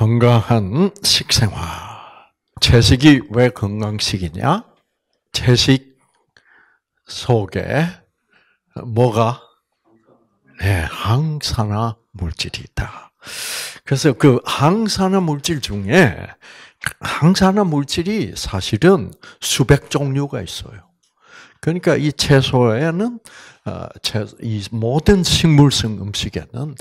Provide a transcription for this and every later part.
건강한 식생활. 채식이 왜 건강식이냐? 채식 속에 뭐가 네, 항산화 물질이 있다. 그래서 그 항산화 물질 중에 항산화 물질이 사실은 수백 종류가 있어요. 그러니까 이 채소에는 어, 이 모든 식물성 음식에는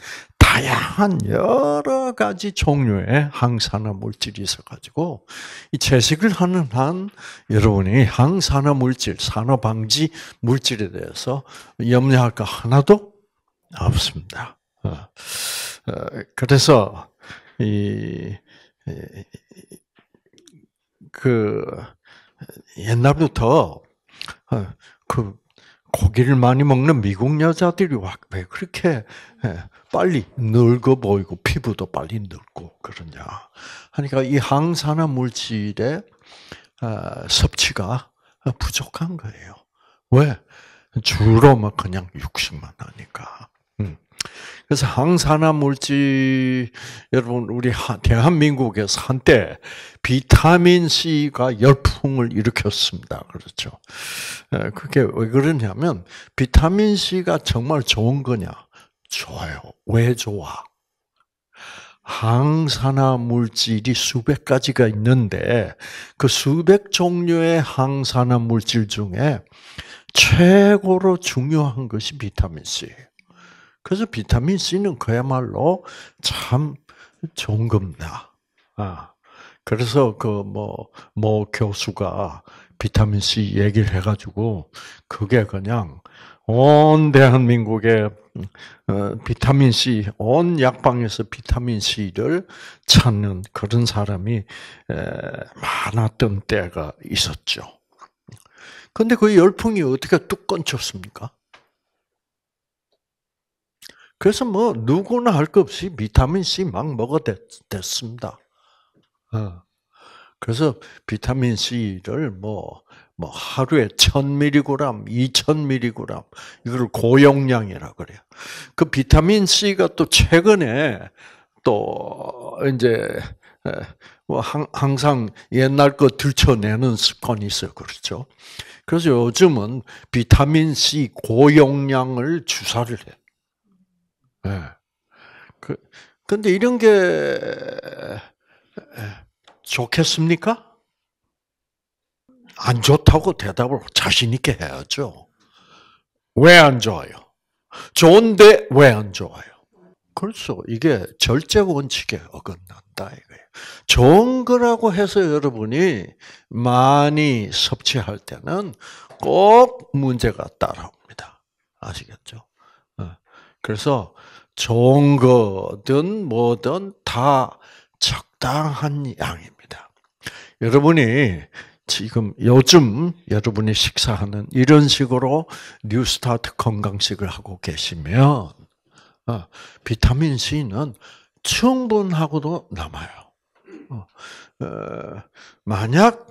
다양한 여러 가지 종류의 항산화 물질이 있어가지고 이 채식을 하는 한 여러분이 항산화 물질, 산화 방지 물질에 대해서 염려할 거 하나도 없습니다. 어, 어, 그래서 이, 그 옛날부터 어, 그 고기를 많이 먹는 미국 여자들이 왜 그렇게 예, 빨리 늙어 보이고 피부도 빨리 늙고 그러냐. 하니까 그러니까 이 항산화 물질의 어, 섭취가 부족한 거예요. 왜? 주로 막 뭐 그냥 육식만 하니까. 음. 그래서 항산화 물질 여러분 우리 대한민국에서 한때 비타민 C가 열풍을 일으켰습니다. 그렇죠? 그게 왜 그러냐면 비타민 C가 정말 좋은 거냐? 좋아요. 왜 좋아? 항산화 물질이 수백 가지가 있는데 그 수백 종류의 항산화 물질 중에 최고로 중요한 것이 비타민 C. 그래서 비타민 C는 그야말로 참 좋은 겁니다. 아. 그래서 그뭐뭐 뭐 교수가 비타민 C 얘기를 해가지고 그게 그냥 온 대한민국의 어, 비타민 C 온 약방에서 비타민 C를 찾는 그런 사람이 많았던 때가 있었죠. 근데 그 열풍이 어떻게 뚝 끊쳤습니까? 그래서 뭐 누구나 할 것 없이 비타민 C 막 먹어댔습니다. 어. 그래서 비타민 C를 뭐뭐 하루에 1000mg, 2000mg 이거를 고용량이라 그래요. 그 비타민 C가 또 최근에 또 이제 뭐 항상 옛날 거 들춰내는 습관이 있어요. 그렇죠? 그래서 요즘은 비타민 C 고용량을 주사를 해. 예. 네. 그 근데 이런 게 좋겠습니까? 안 좋다고 대답을 자신있게 해야죠. 왜 안 좋아요? 좋은데 왜 안 좋아요? 그래서 이게 절제 원칙에 어긋난다 이거예요. 좋은 거라고 해서 여러분이 많이 섭취할 때는 꼭 문제가 따라옵니다. 아시겠죠? 예. 그래서 좋은 거든 뭐든 다 적당한 양입니다. 여러분이 지금 요즘 여러분이 식사하는 이런 식으로 뉴스타트 건강식을 하고 계시면 어, 비타민 C는 충분하고도 남아요. 어, 어, 만약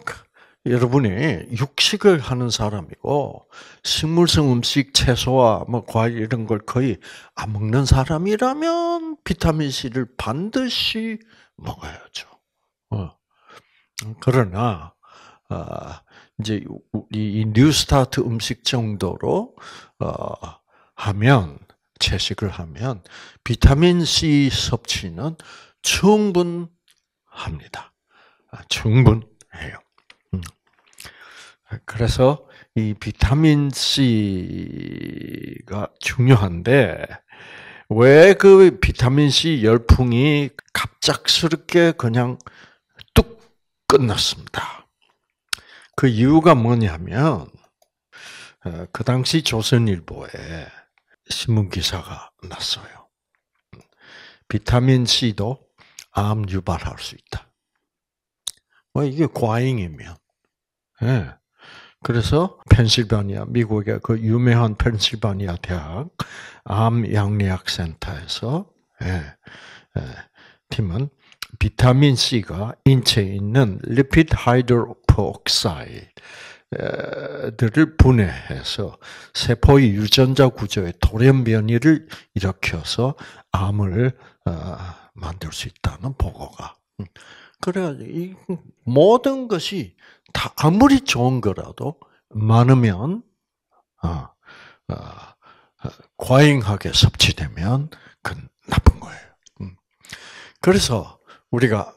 여러분이 육식을 하는 사람이고 식물성 음식, 채소와 뭐 과일 이런 걸 거의 안 먹는 사람이라면 비타민 C를 반드시 먹어야죠. 그러나 아, 이제 우리 이 뉴스타트 음식 정도로 어, 하면 채식을 하면 비타민 C 섭취는 충분합니다. 아, 충분해요. 음. 그래서 이 비타민 C가 중요한데 왜 그 비타민 C 열풍이 갑작스럽게 그냥 뚝 끝났습니다. 그 이유가 뭐냐면 어, 그 당시 조선일보에 신문 기사가 났어요. 비타민 C도 암 유발할 수 있다. 뭐 이게 과잉이면. 네. 그래서 펜실바니아 미국의 그 유명한 펜실바니아 대학 암 양리학 센터에서 네. 네. 팀은 비타민 C가 인체에 있는 리피드 하이드로 옥사이들을 분해해서 세포의 유전자 구조에 돌연 변이를 일으켜서 암을 어, 만들 수 있다는 보고가. 음. 그래가지고 모든 것이 다 아무리 좋은 거라도 많으면 어, 어, 과잉하게 섭취되면 그 나쁜 거예요. 음. 그래서 우리가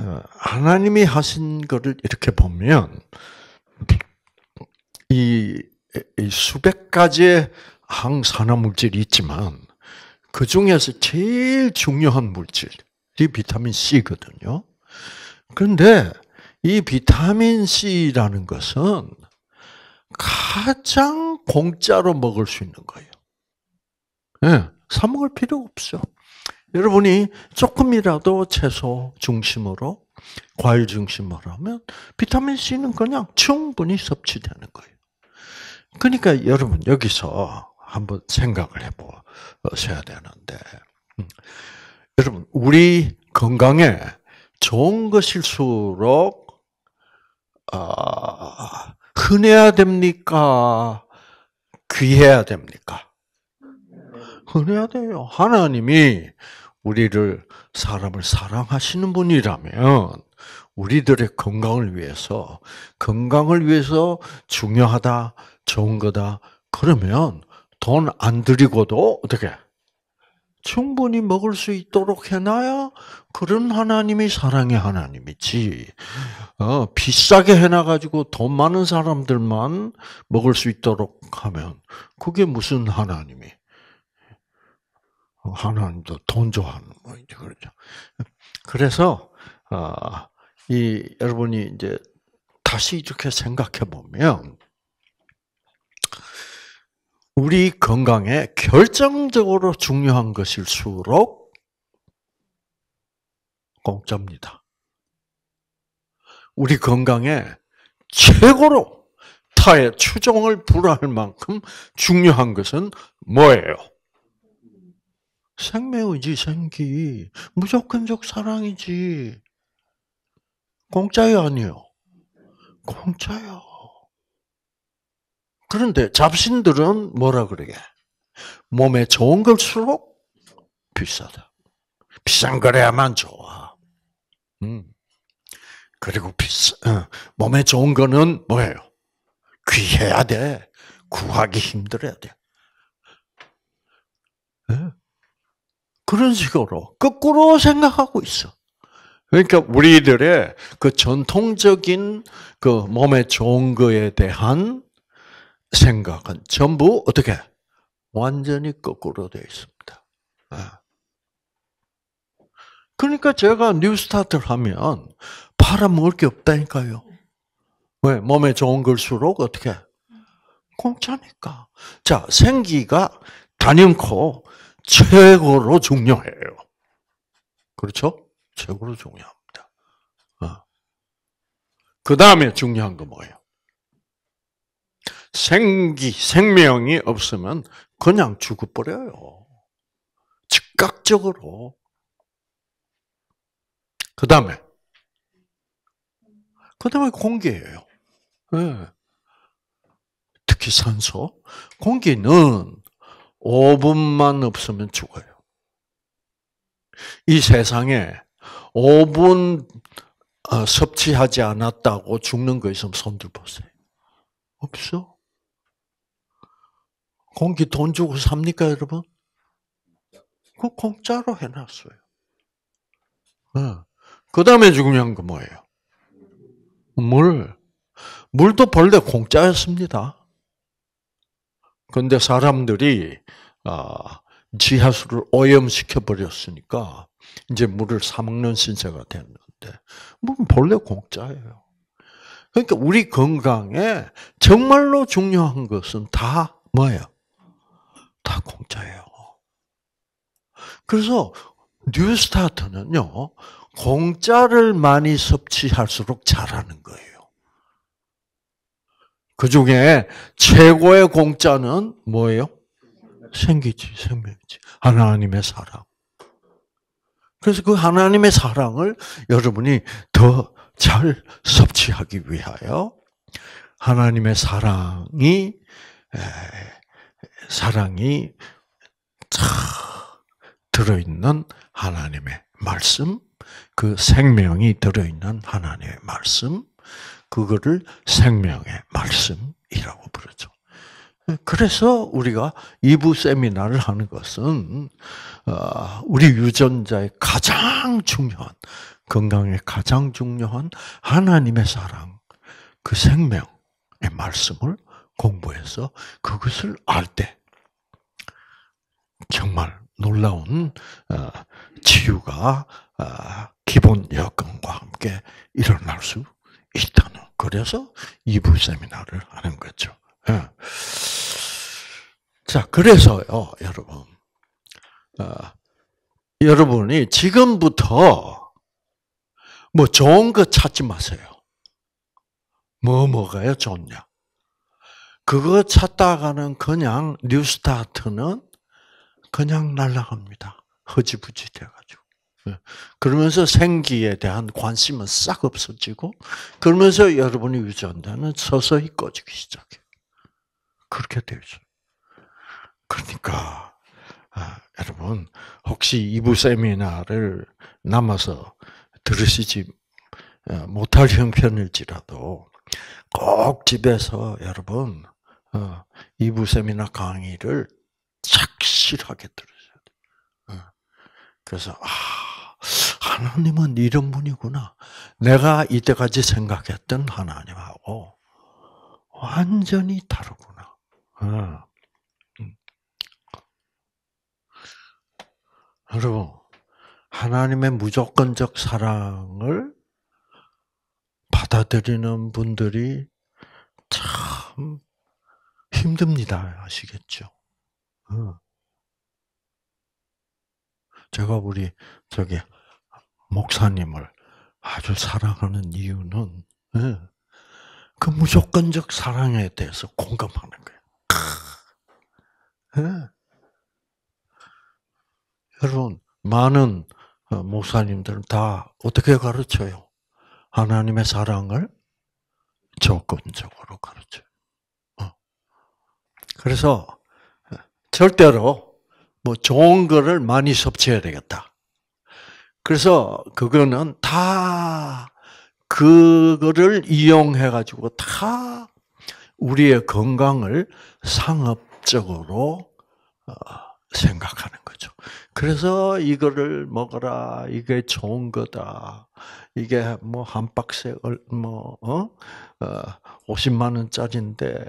어, 하나님이 하신 것을 이렇게 보면 이, 이 수백 가지의 항산화 물질이 있지만 그 중에서 제일 중요한 물질이 비타민 C거든요. 그런데 이 비타민 C라는 것은 가장 공짜로 먹을 수 있는 거예요. 예, 네, 사 먹을 필요 없어. 여러분이 조금이라도 채소 중심으로 과일 중심으로 하면 비타민 C는 그냥 충분히 섭취되는 거예요. 그러니까 여러분 여기서 한번 생각을 해보셔야 되는데 음, 여러분 우리 건강에 좋은 것일수록 아, 흔해야 됩니까? 귀해야 됩니까? 흔해야 돼요. 하나님이 우리를 사람을 사랑하시는 분이라면 우리들의 건강을 위해서 건강을 위해서 중요하다, 좋은 거다. 그러면 돈 안 들이고도 어떻게 충분히 먹을 수 있도록 해놔야 그런 하나님이 사랑의 하나님이지. 어, 비싸게 해 놔가지고 돈 많은 사람들만 먹을 수 있도록 하면 그게 무슨 하나님이? 하나님도 돈 좋아하는 뭐 이제 그러죠. 그래서 어, 이 여러분이 이제 다시 이렇게 생각해 보면 우리 건강에 결정적으로 중요한 것일수록 공짜입니다. 우리 건강에 최고로 타의 추종을 불할 만큼 중요한 것은 뭐예요? 생명이지 생기 무조건적 사랑이지 공짜야 아니요 공짜요. 그런데 잡신들은 뭐라 그러게? 몸에 좋은 걸수록 비싸다. 비싼 거래야만 좋아. 음. 그리고 비싸, 어. 몸에 좋은 거는 뭐예요? 귀해야 돼. 구하기 힘들어야 돼. 네? 그런 식으로 거꾸로 생각하고 있어. 그러니까 우리들의 그 전통적인 그 몸에 좋은 거에 대한 생각은 전부 어떻게 완전히 거꾸로 되어 있습니다. 예. 그러니까 제가 뉴스타트를 하면 팔아먹을 게 없다니까요. 왜 몸에 좋은 걸수록 어떻게 공짜니까. 자 생기가 단연코 최고로 중요해요. 그렇죠? 최고로 중요합니다. 어. 그 다음에 중요한 거 뭐예요? 생기, 생명이 없으면 그냥 죽어버려요. 즉각적으로. 그 다음에, 그 다음에 공기예요. 네. 특히 산소. 공기는 5분만 없으면 죽어요. 이 세상에 5분 어, 섭취하지 않았다고 죽는 거 있으면 손들 보세요. 없어. 공기 돈 주고 삽니까, 여러분? 그 공짜로 해놨어요. 어. 그 다음에 중요한 거 뭐예요? 물. 물도 본래 공짜였습니다. 그런데 사람들이 아, 지하수를 오염시켜 버렸으니까 이제 물을 사 먹는 신세가 됐는데 물은 뭐 본래 공짜예요. 그러니까 우리 건강에 정말로 중요한 것은 다 뭐예요? 다 공짜예요. 그래서 뉴스타트는요 공짜를 많이 섭취할수록 잘하는 거예요. 그 중에 최고의 공짜는 뭐예요? 생기지, 생명이지. 하나님의 사랑. 그래서 그 하나님의 사랑을 여러분이 더 잘 섭취하기 위하여 하나님의 사랑이 사랑이 들어있는 하나님의 말씀, 그 생명이 들어있는 하나님의 말씀, 그거를 생명의 말씀이라고 부르죠. 그래서 우리가 2부 세미나를 하는 것은 어, 우리 유전자의 가장 중요한 건강의 가장 중요한 하나님의 사랑, 그 생명의 말씀을 공부해서 그것을 알 때 정말 놀라운 어, 치유가 어, 기본 여건과 함께 일어날 수 있다는. 그래서 2부 세미나를 하는 거죠. 예. 자, 그래서요, 여러분. 어, 여러분이 지금부터 뭐 좋은 거 찾지 마세요. 뭐 뭐가요 좋냐? 그거 찾다가는 그냥 뉴스타트는 그냥 날라갑니다. 허지부지 돼가 예. 그러면서 생기에 대한 관심은 싹 없어지고, 그러면서 여러분이 유전자는 서서히 꺼지기 시작해. 그렇게 되죠. 그러니까, 아, 여러분, 혹시 이부 세미나를 남아서 들으시지 어, 못할 형편일지라도, 꼭 집에서 여러분, 어, 이부 세미나 강의를 착실하게 들으셔야 돼요. 어, 그래서, 아, 하나님은 이런 분이구나. 내가 이때까지 생각했던 하나님하고 완전히 다르구나. 아. 여러분, 하나님의 무조건적 사랑을 받아들이는 분들이 참 힘듭니다. 아시겠죠? 어. 제가 우리 저기 목사님을 아주 사랑하는 이유는 예, 그 무조건적 사랑에 대해서 공감하는 거예요. 예. 여러분 많은 어, 목사님들은 다 어떻게 가르쳐요? 하나님의 사랑을 조건적으로 가르쳐요. 어. 그래서 예, 절대로 뭐 좋은 거를 많이 섭취해야 되겠다. 그래서 그거는 다 그거를 이용해 가지고 다 우리의 건강을 상업적으로 어, 생각하는 거죠. 그래서 이거를 먹어라. 이게 좋은 거다. 이게 뭐 한 박스에 뭐 어? 50만 어, 원짜리인데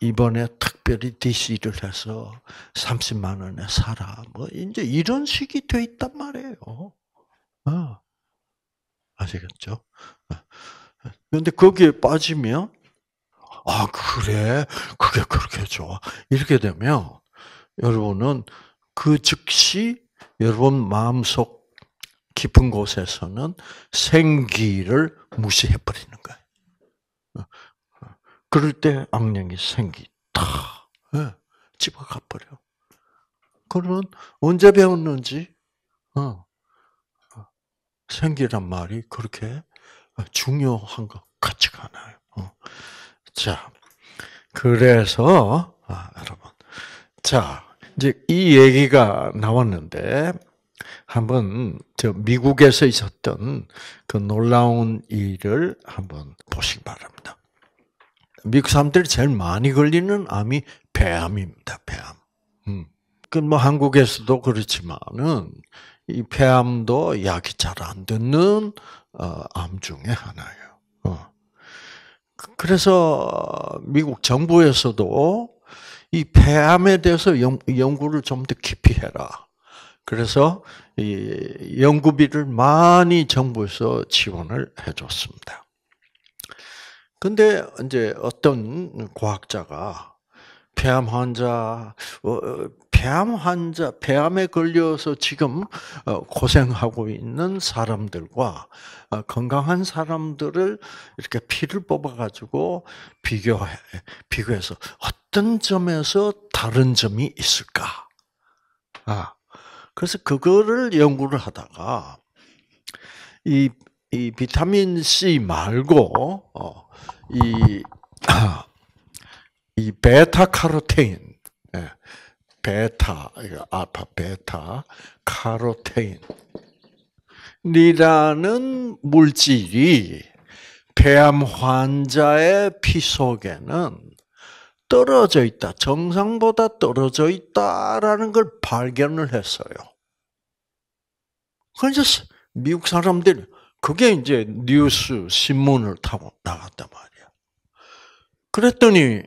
이번에 특별히 DC를 해서 30만 원에 사라. 뭐 이제 이런 식이 돼 있단 말이에요. 어. 아시겠죠? 어. 그런데 거기에 빠지면 아 그래 그게 그렇게 좋아 이렇게 되면 여러분은 그 즉시 여러분 마음속 깊은 곳에서는 생기를 무시해 버리는 거예요. 그럴 때 악령이 생기다. 네. 예, 집어 가버려. 그러면 언제 배웠는지, 어. 생기란 말이 그렇게 중요한 것 같지가 않아요. 어. 자, 그래서, 아, 여러분. 자, 이제 이 얘기가 나왔는데, 한번 저 미국에서 있었던 그 놀라운 일을 한번 보시기 바랍니다. 미국 사람들이 제일 많이 걸리는 암이 폐암입니다. 폐암. 음. 그뭐 한국에서도 그렇지만은 이 폐암도 약이 잘 안 듣는 어, 암 중에 하나예요. 어. 그, 그래서 미국 정부에서도 이 폐암에 대해서 연, 연구를 좀 더 깊이 해라. 그래서 이 연구비를 많이 정부에서 지원을 해줬습니다. 근데 이제 어떤 과학자가 폐암 환자, 어, 어, 폐암 환자, 폐암에 걸려서 지금 어, 고생하고 있는 사람들과 건강한 사람들을 이렇게 피를 뽑아가지고 비교해, 비교해서 어떤 점에서 다른 점이 있을까? 아, 그래서 그거를 연구를 하다가 이이 비타민 C 말고 이이 어, 예, 베타 카로테인, 베타 알파 베타 카로테인이라는 물질이 폐암 환자의 피 속에는 떨어져 있다, 정상보다 떨어져 있다라는 걸 발견을 했어요. 그래서 미국 사람들이 그게 이제 뉴스, 신문을 타고 나갔단 말이야. 그랬더니,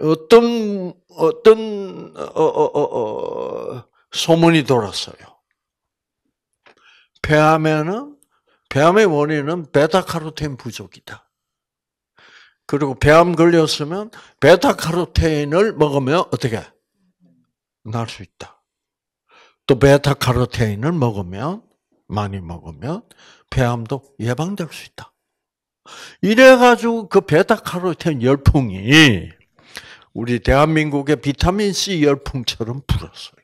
어떤, 어떤, 어, 어, 어, 어 소문이 돌았어요. 폐암에는, 폐암의 원인은 베타카로틴 부족이다. 그리고 폐암 걸렸으면 베타카로틴을 먹으면 어떻게? 날 수 있다. 또 베타카로틴을 먹으면, 많이 먹으면 폐암도 예방될 수 있다. 이래가지고 그 베타카로틴 열풍이 우리 대한민국의 비타민 C 열풍처럼 불었어요.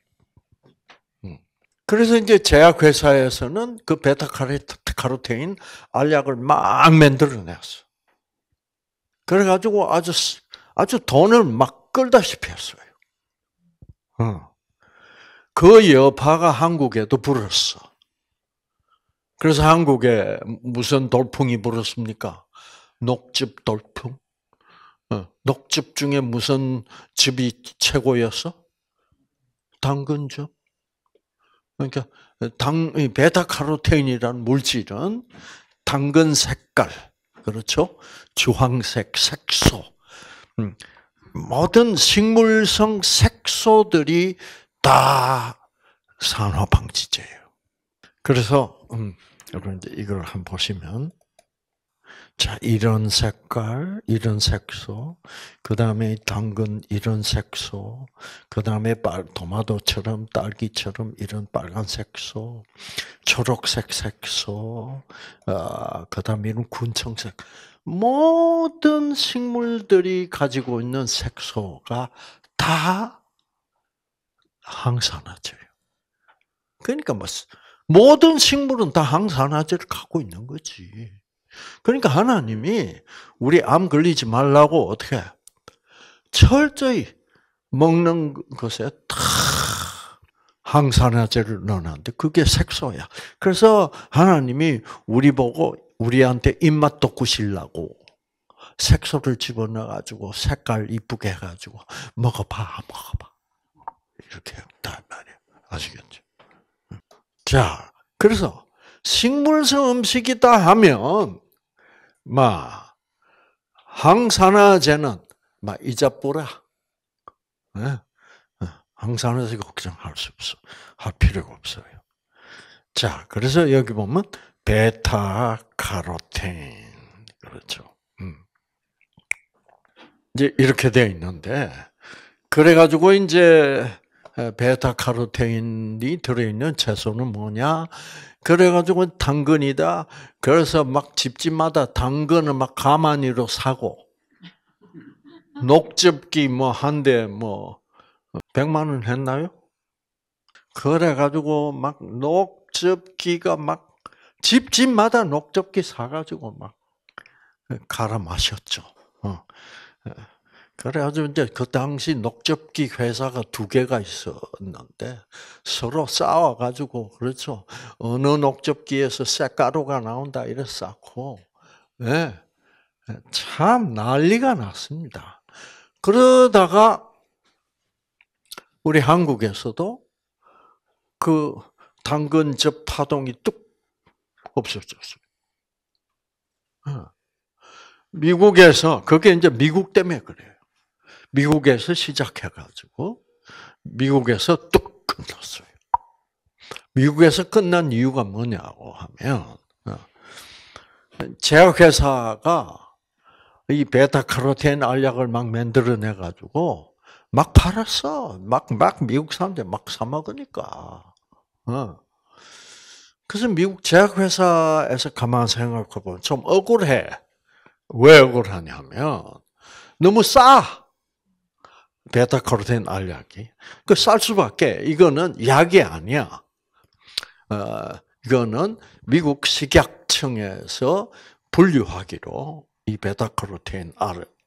음. 그래서 이제 제약회사에서는 그베타카로테 알약을 막 만들어냈어. 그래가지고 아주 아주 돈을 막 끌다시피 했어요. 어. 그 여파가 한국에도 불었어. 그래서 한국에 무슨 돌풍이 불었습니까? 녹즙 돌풍? 어, 녹즙 중에 무슨 즙이 최고였어? 당근즙. 그러니까 당 베타카로테인이라는 물질은 당근 색깔, 그렇죠? 주황색 색소. 음, 모든 식물성 색소들이 다 산화 방지제예요. 그래서 음, 여러분 이제 이걸 한번 보시면 자 이런 색깔, 이런 색소, 그 다음에 당근 이런 색소, 그 다음에 빨 도마도처럼 딸기처럼 이런 빨간 색소, 초록색 색소, 아, 그 다음에 이런 군청색 모든 식물들이 가지고 있는 색소가 다 항산화제예요. 그러니까 뭐 모든 식물은 다 항산화제를 갖고 있는 거지. 그러니까 하나님이 우리 암 걸리지 말라고 어떻게 철저히 먹는 것에 다 항산화제를 넣어놨는데 그게 색소야. 그래서 하나님이 우리 보고 우리한테 입맛 돋구실라고 색소를 집어넣어가지고 색깔 이쁘게 해가지고 먹어봐, 먹어봐. 이렇게 했단 말이야. 아시겠죠? 자, 그래서 식물성 음식이다 하면 막 항산화제는 막 이자뿌라. 네? 예? 어, 항산화제 걱정할 수 없어. 할 필요가 없어요. 자, 그래서 여기 보면 베타 카로틴 그렇죠. 음. 이제 이렇게 되어 있는데 그래 가지고 이제 베타카로테인이 들어있는 채소는 뭐냐? 그래가지고 당근이다. 그래서 막 집집마다 당근을 막 가마니로 사고, 녹즙기 뭐 한 대 뭐, 100만 뭐, 원 했나요? 그래가지고 막 녹즙기가 막, 집집마다 녹즙기 사가지고 막 갈아 마셨죠. 어. 그래가지고 이제 그 당시 녹즙기 회사가 두 개가 있었는데 서로 싸워가지고 그렇죠. 어느 녹즙기에서 쇳가루가 나온다 이래 싸고 네. 참 난리가 났습니다. 그러다가 우리 한국에서도 그 당근즙 파동이 뚝 없어졌어요. 예. 미국에서 그게 이제 미국 때문에 그래요. 미국에서 시작해가지고 미국에서 뚝 끝났어요. 미국에서 끝난 이유가 뭐냐고 하면 어, 제약회사가 이 베타카로틴 알약을 막 만들어내 가지고 막 팔았어. 막 막 미국 사람들 막사 먹으니까. 어. 그래서 미국 제약회사에서 가만 생각해 보면 좀 억울해. 왜 억울하냐면 너무 싸. 베타카로틴 알약이. 그쌀 그러니까 수밖에. 이거는 약이 아니야. 어, 이거는 미국 식약청에서 분류하기로 이 베타카로틴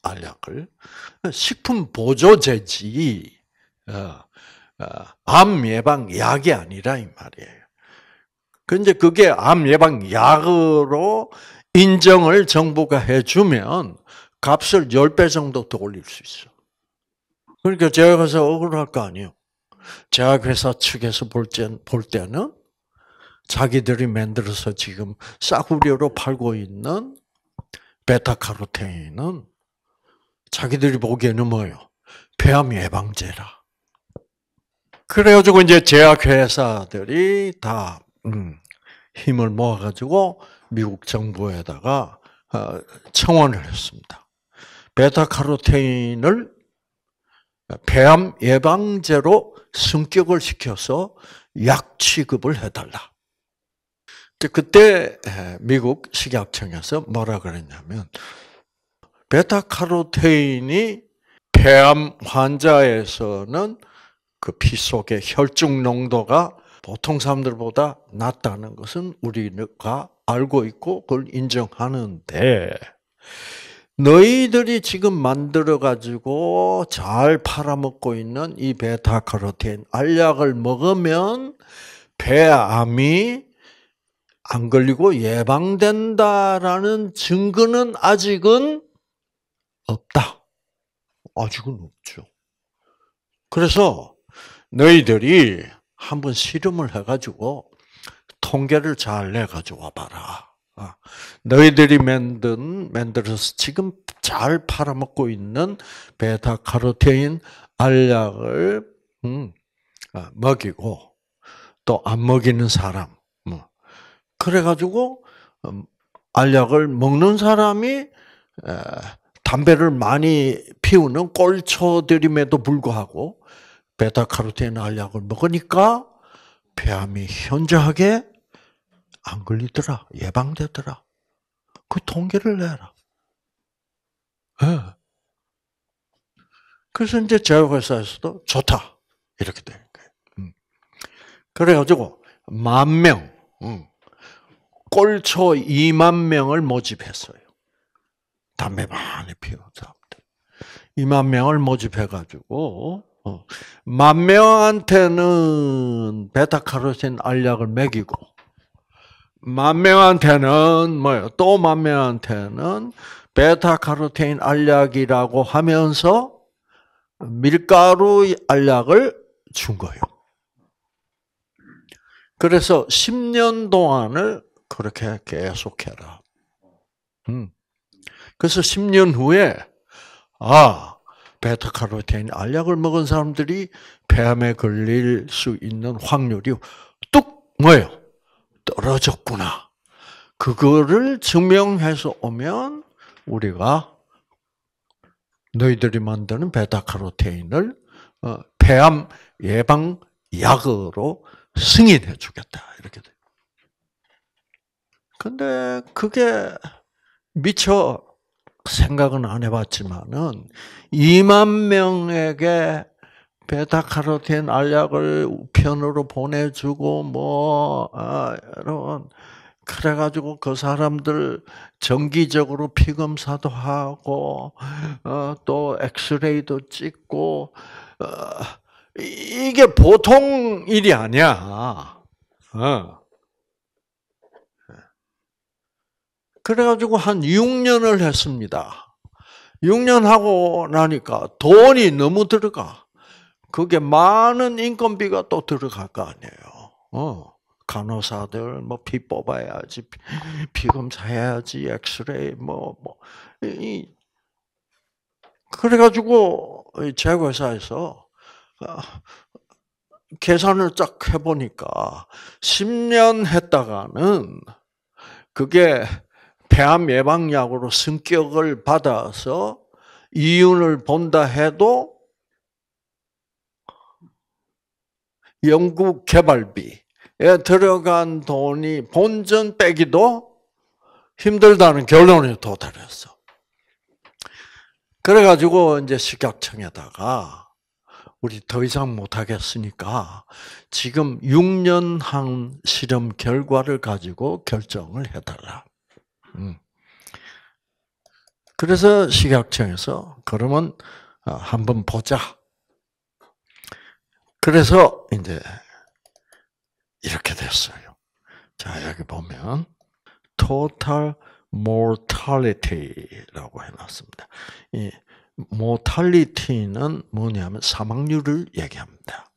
알약을 식품 보조제지 어, 어, 암 예방 약이 아니라 이 말이에요. 근데 그 그게 암 예방 약으로 인정을 정부가 해주면 값을 10배 정도 더 올릴 수 있어. 그러니까 제가 가서 억울할 거 아니에요. 제약회사 측에서 볼, 때는 자기들이 만들어서 지금 싸구려로 팔고 있는 베타카로테인은 자기들이 보기에는 뭐예요? 폐암 예방제라. 그래가지고 이제 제약회사들이 그 다, 음, 힘을 모아가지고 미국 정부에다가 어, 청원을 했습니다. 베타카로테인을 폐암 예방제로 승격을 시켜서 약 취급을 해달라. 그, 그때 미국 식약청에서 뭐라 그랬냐면 베타카로테인이 폐암 환자에서는 그 피 속의 혈중 농도가 보통 사람들보다 낮다는 것은 우리가 알고 있고 그걸 인정하는데 너희들이 지금 만들어 가지고 잘 팔아먹고 있는 이 베타카로틴 알약을 먹으면 폐암이 안 걸리고 예방된다라는 증거는 아직은 없다. 아직은 없죠. 그래서 너희들이 한번 실험을 해가지고 통계를 잘 내가지고 와봐라. 아, 너희들이 만든 만들어서 지금 잘 팔아먹고 있는 베타 카로테인 알약을 음, 아, 먹이고 또 안 먹이는 사람 뭐. 그래가지고 음, 알약을 먹는 사람이 담배를 많이 피우는 꼴초들임에도 불구하고 베타카로틴 알약을 먹으니까 폐암이 현저하게 안 걸리더라. 예방되더라. 그 통계를 내라. 네. 그래서 이제 제약회사에서도 좋다. 이렇게 되는 거예요. 음. 그래가지고, 만 명, 음. 꼴초 2만 명을 모집했어요. 담배 많이 피우는 사람들. 2만 명을 모집해가지고, 어. 만 명한테는 베타카로틴 알약을 먹이고, 만명한테는 뭐예요? 또 만명한테는 베타카로틴 알약이라고 하면서 밀가루 알약을 준 거예요. 그래서 10년 동안을 그렇게 계속해라. 음. 그래서 10년 후에 아베타카로틴 알약을 먹은 사람들이 폐암에 걸릴 수 있는 확률이 뚝 뭐예요? 떨어졌구나. 그거를 증명해서 오면 우리가 너희들이 만드는 베타카로테인을 어, 폐암 예방 약으로 승인해 주겠다. 이렇게 돼. 근데 그게 미처 생각은 안 해봤지만은 2만 명에게 베타카로틴 알약을 우 편으로 보내주고 뭐 아, 이런 그래가지고 그 사람들 정기적으로 피검사도 하고 어, 또 엑스레이도 찍고 어, 이게 보통 일이 아니야. 어. 그래가지고 한 6년을 했습니다. 6년 하고 나니까 돈이 너무 들어가. 그게 많은 인건비가 또 들어갈 거 아니에요. 어. 간호사들 뭐 피 뽑아야지 피 검사해야지 엑스레이 뭐뭐 뭐, 이 그래가지고 제고 회사에서 아, 계산을 쫙 해보니까 10년 했다가는 그게 폐암 예방약으로 승격을 받아서 이윤을 본다 해도 연구 개발비에 들어간 돈이 본전 빼기도 힘들다는 결론에 도달했어. 그래가지고 이제 식약청에다가 우리 더 이상 못하겠으니까 지금 6년 한 실험 결과를 가지고 결정을 해달라. 음. 그래서 식약청에서 그러면 아, 한번 보자 그래서 이제 이렇게 됐어요. 자 여기 보면 total mortality라고 해놨습니다. 이 mortality는 뭐냐면 사망률을 얘기합니다.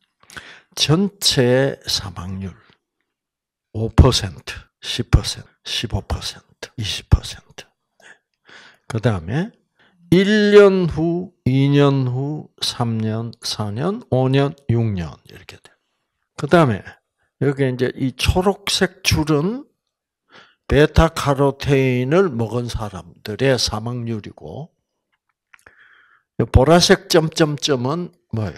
전체 사망률 5%, 10%, 15%, 20%. 그 다음에 1년 후, 2년 후, 3년, 4년, 5년, 6년 이렇게 돼. 그다음에 여기 이제 이 초록색 줄은 베타 카로테인을 먹은 사람들의 사망률이고 보라색 점점점은 뭐예요?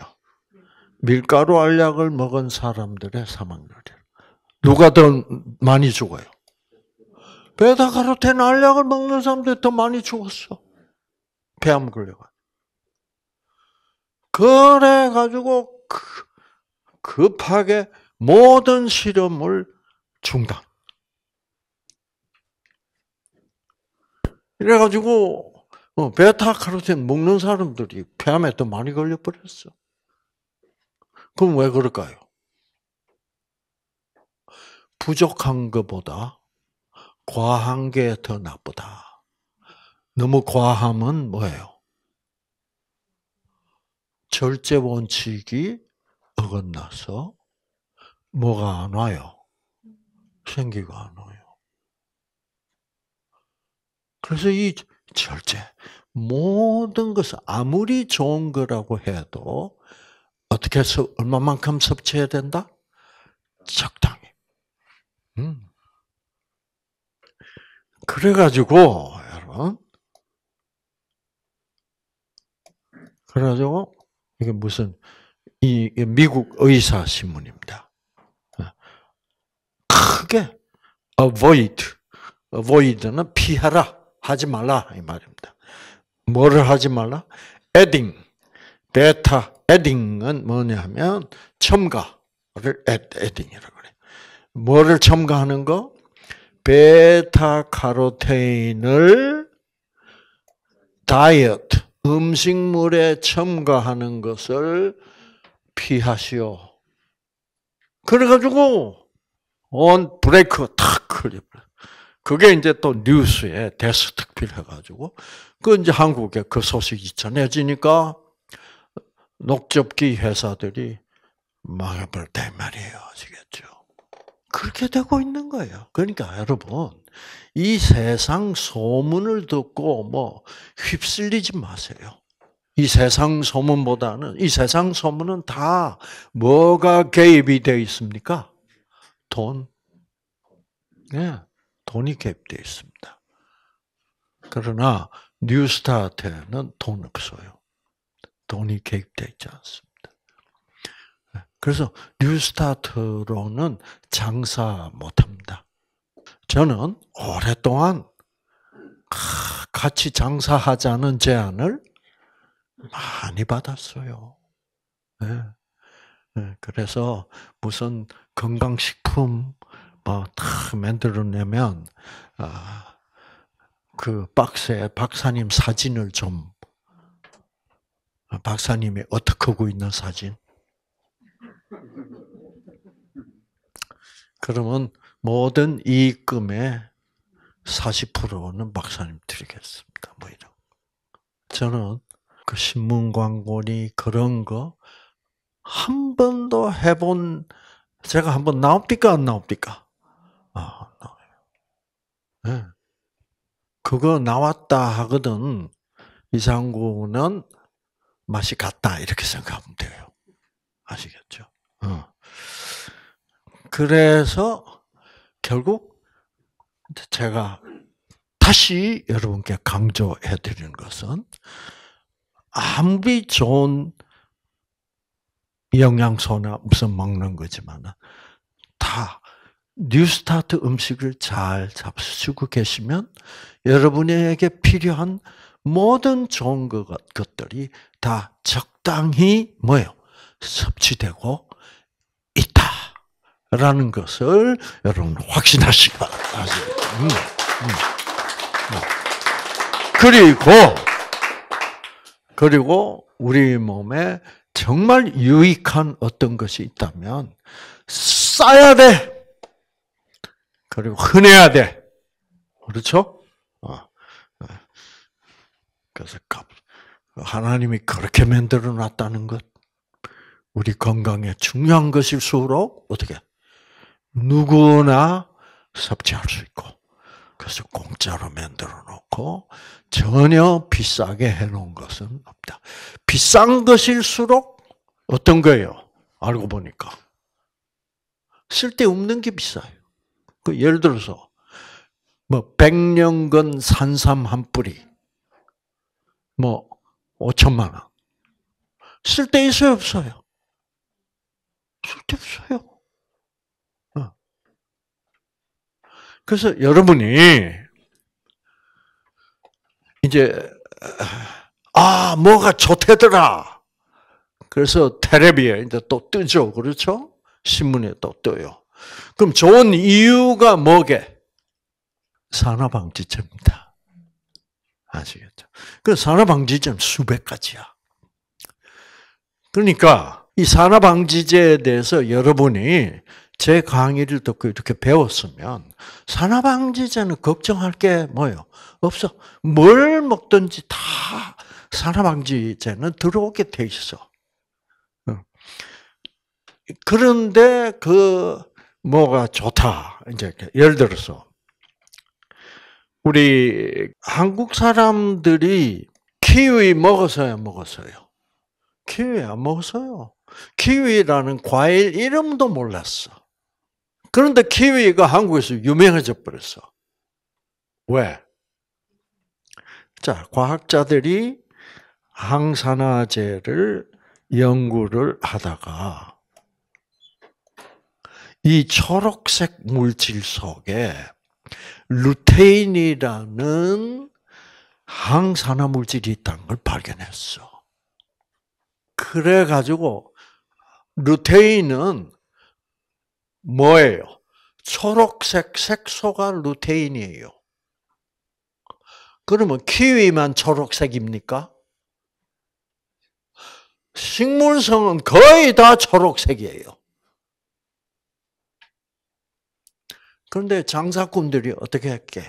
밀가루 알약을 먹은 사람들의 사망률이에요. 누가 더 많이 죽어요? 베타 카로테인 알약을 먹는 사람들이 더 많이 죽었어. 폐암 걸려가 그래가지고 그, 급하게 모든 실험을 중단. 이래가지고 어, 베타카로틴 먹는 사람들이 폐암에 더 많이 걸려버렸어. 그럼 왜 그럴까요? 부족한 것보다 과한 게 더 나쁘다. 너무 과함은 뭐예요? 절제 원칙이 어긋나서 뭐가 안 와요? 생기가 안 와요. 그래서 이 절제, 모든 것을 아무리 좋은 거라고 해도 어떻게 서 얼마만큼 섭취해야 된다? 적당히. 음. 그래가지고 여러분 그래가지고 이게 무슨 이 미국 의사 신문입니다. 어. 크게 avoid, avoid는 피하라, 하지 말라 이 말입니다. 뭐를 하지 말라? adding, 데이터 adding은 뭐냐면 첨가를 adding이라고 그래. 뭐를 첨가하는 거? 베타 카로테인을 다이어트 음식물에 첨가하는 것을 피하시오. 그래가지고 온 브레이크 탁 걸려. 그게 이제 또 뉴스에 대스특필 해가지고 그 이제 한국에 그 소식이 전해지니까 녹즙기 회사들이 망해버렸단 말이에요. 아시겠죠? 그렇게 되고 있는 거예요. 그러니까 여러분 이 세상 소문을 듣고 뭐 휩쓸리지 마세요. 이 세상 소문보다는 이 세상 소문은 다 뭐가 개입이 되어 있습니까? 돈. 네, 돈이 개입되어 있습니다. 그러나 뉴스타트에는 돈 없어요. 돈이 개입되어 있지 않습니다. 예, 그래서 뉴스타트로는 장사 못합니다. 저는 오랫동안 같이 장사하자는 제안을 많이 받았어요. 예. 예, 그래서 무슨 건강식품 막다 뭐 만들어내면 아, 그 박스에 박사님 사진을 좀 박사님이 어떻게 하고 있는 사진 그러면 모든 이익금의 40%는 박사님 드리겠습니다. 뭐 이런. 저는 그 신문 광고니 그런 거 한 번도 해본 제가 한번 나옵니까 안 나옵니까? 아, 나와요. 네. 그거 나왔다 하거든 이상구는 맛이 같다 이렇게 생각하면 돼요. 아시겠죠? 어. 그래서 결국 제가 다시 여러분께 강조해 드리는 것은 아무리 좋은 영양소나 무슨 먹는 거지만 다 뉴스타트 음식을 잘 잡수고 계시면 여러분에게 필요한 모든 좋은 것들이 다 적당히 뭐예요? 섭취되고 라는 것을 여러분 확신하시가 음, 음, 음. 그리고 그리고 우리 몸에 정말 유익한 어떤 것이 있다면 싸야 돼. 그리고 흔해야 돼. 그렇죠? 어, 어. 그래서 하나님이 그렇게 만들어 놨다는 것, 우리 건강에 중요한 것일수록 어떻게 누구나 섭취할 수 있고 그래서 공짜로 만들어 놓고 전혀 비싸게 해놓은 것은 없다. 비싼 것일수록 어떤 거예요? 알고 보니까 쓸데없는 게 비싸요. 그 예를 들어서 뭐 백년근 산삼 한 뿌리 뭐 5천만 원 쓸데 있어요 없어요? 쓸데 없어요. 그래서 여러분이 이제 아 뭐가 좋대더라. 그래서 테레비에 이제 또 뜨죠, 그렇죠? 신문에 또 떠요. 그럼 좋은 이유가 뭐게? 산화방지제입니다. 아시겠죠? 그 산화방지제는 수백 가지야. 그러니까 이 산화방지제에 대해서 여러분이 제 강의를 듣고 이렇게 배웠으면 산화방지제는 걱정할 게 뭐예요? 없어. 뭘 먹든지 다 산화방지제는 들어오게 돼 있어. 그런데 그 뭐가 좋다. 이제 예를 들어서 우리 한국 사람들이 키위 먹었어요, 먹었어요. 키위 안 먹었어요. 키위라는 과일 이름도 몰랐어. 그런데 키위가 한국에서 유명해져 버렸어. 왜? 자, 과학자들이 항산화제를 연구를 하다가 이 초록색 물질 속에 루테인이라는 항산화 물질이 있다는 걸 발견했어. 그래 가지고 루테인은 뭐예요? 초록색 색소가 루테인이에요. 그러면 키위만 초록색입니까? 식물성은 거의 다 초록색이에요. 그런데 장사꾼들이 어떻게 했게?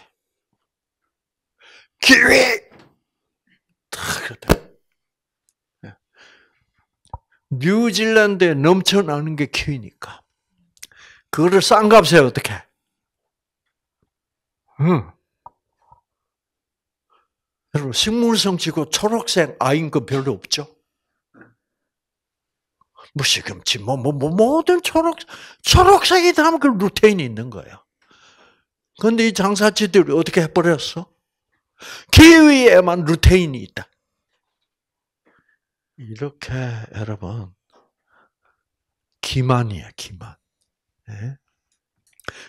기회! 예. 뉴질랜드에 넘쳐나는 게 키위니까. 그거를 싼 값에 어떻게? 응. 여러분, 식물성 치고 초록색 아인 거 별로 없죠? 무시금치, 뭐, 뭐, 뭐, 뭐, 모든 초록, 초록색이다 면그 루테인이 있는 거예요. 근데 이 장사치들이 어떻게 해버렸어? 키위에만 루테인이 있다. 이렇게, 여러분, 기만이에 기만. 네.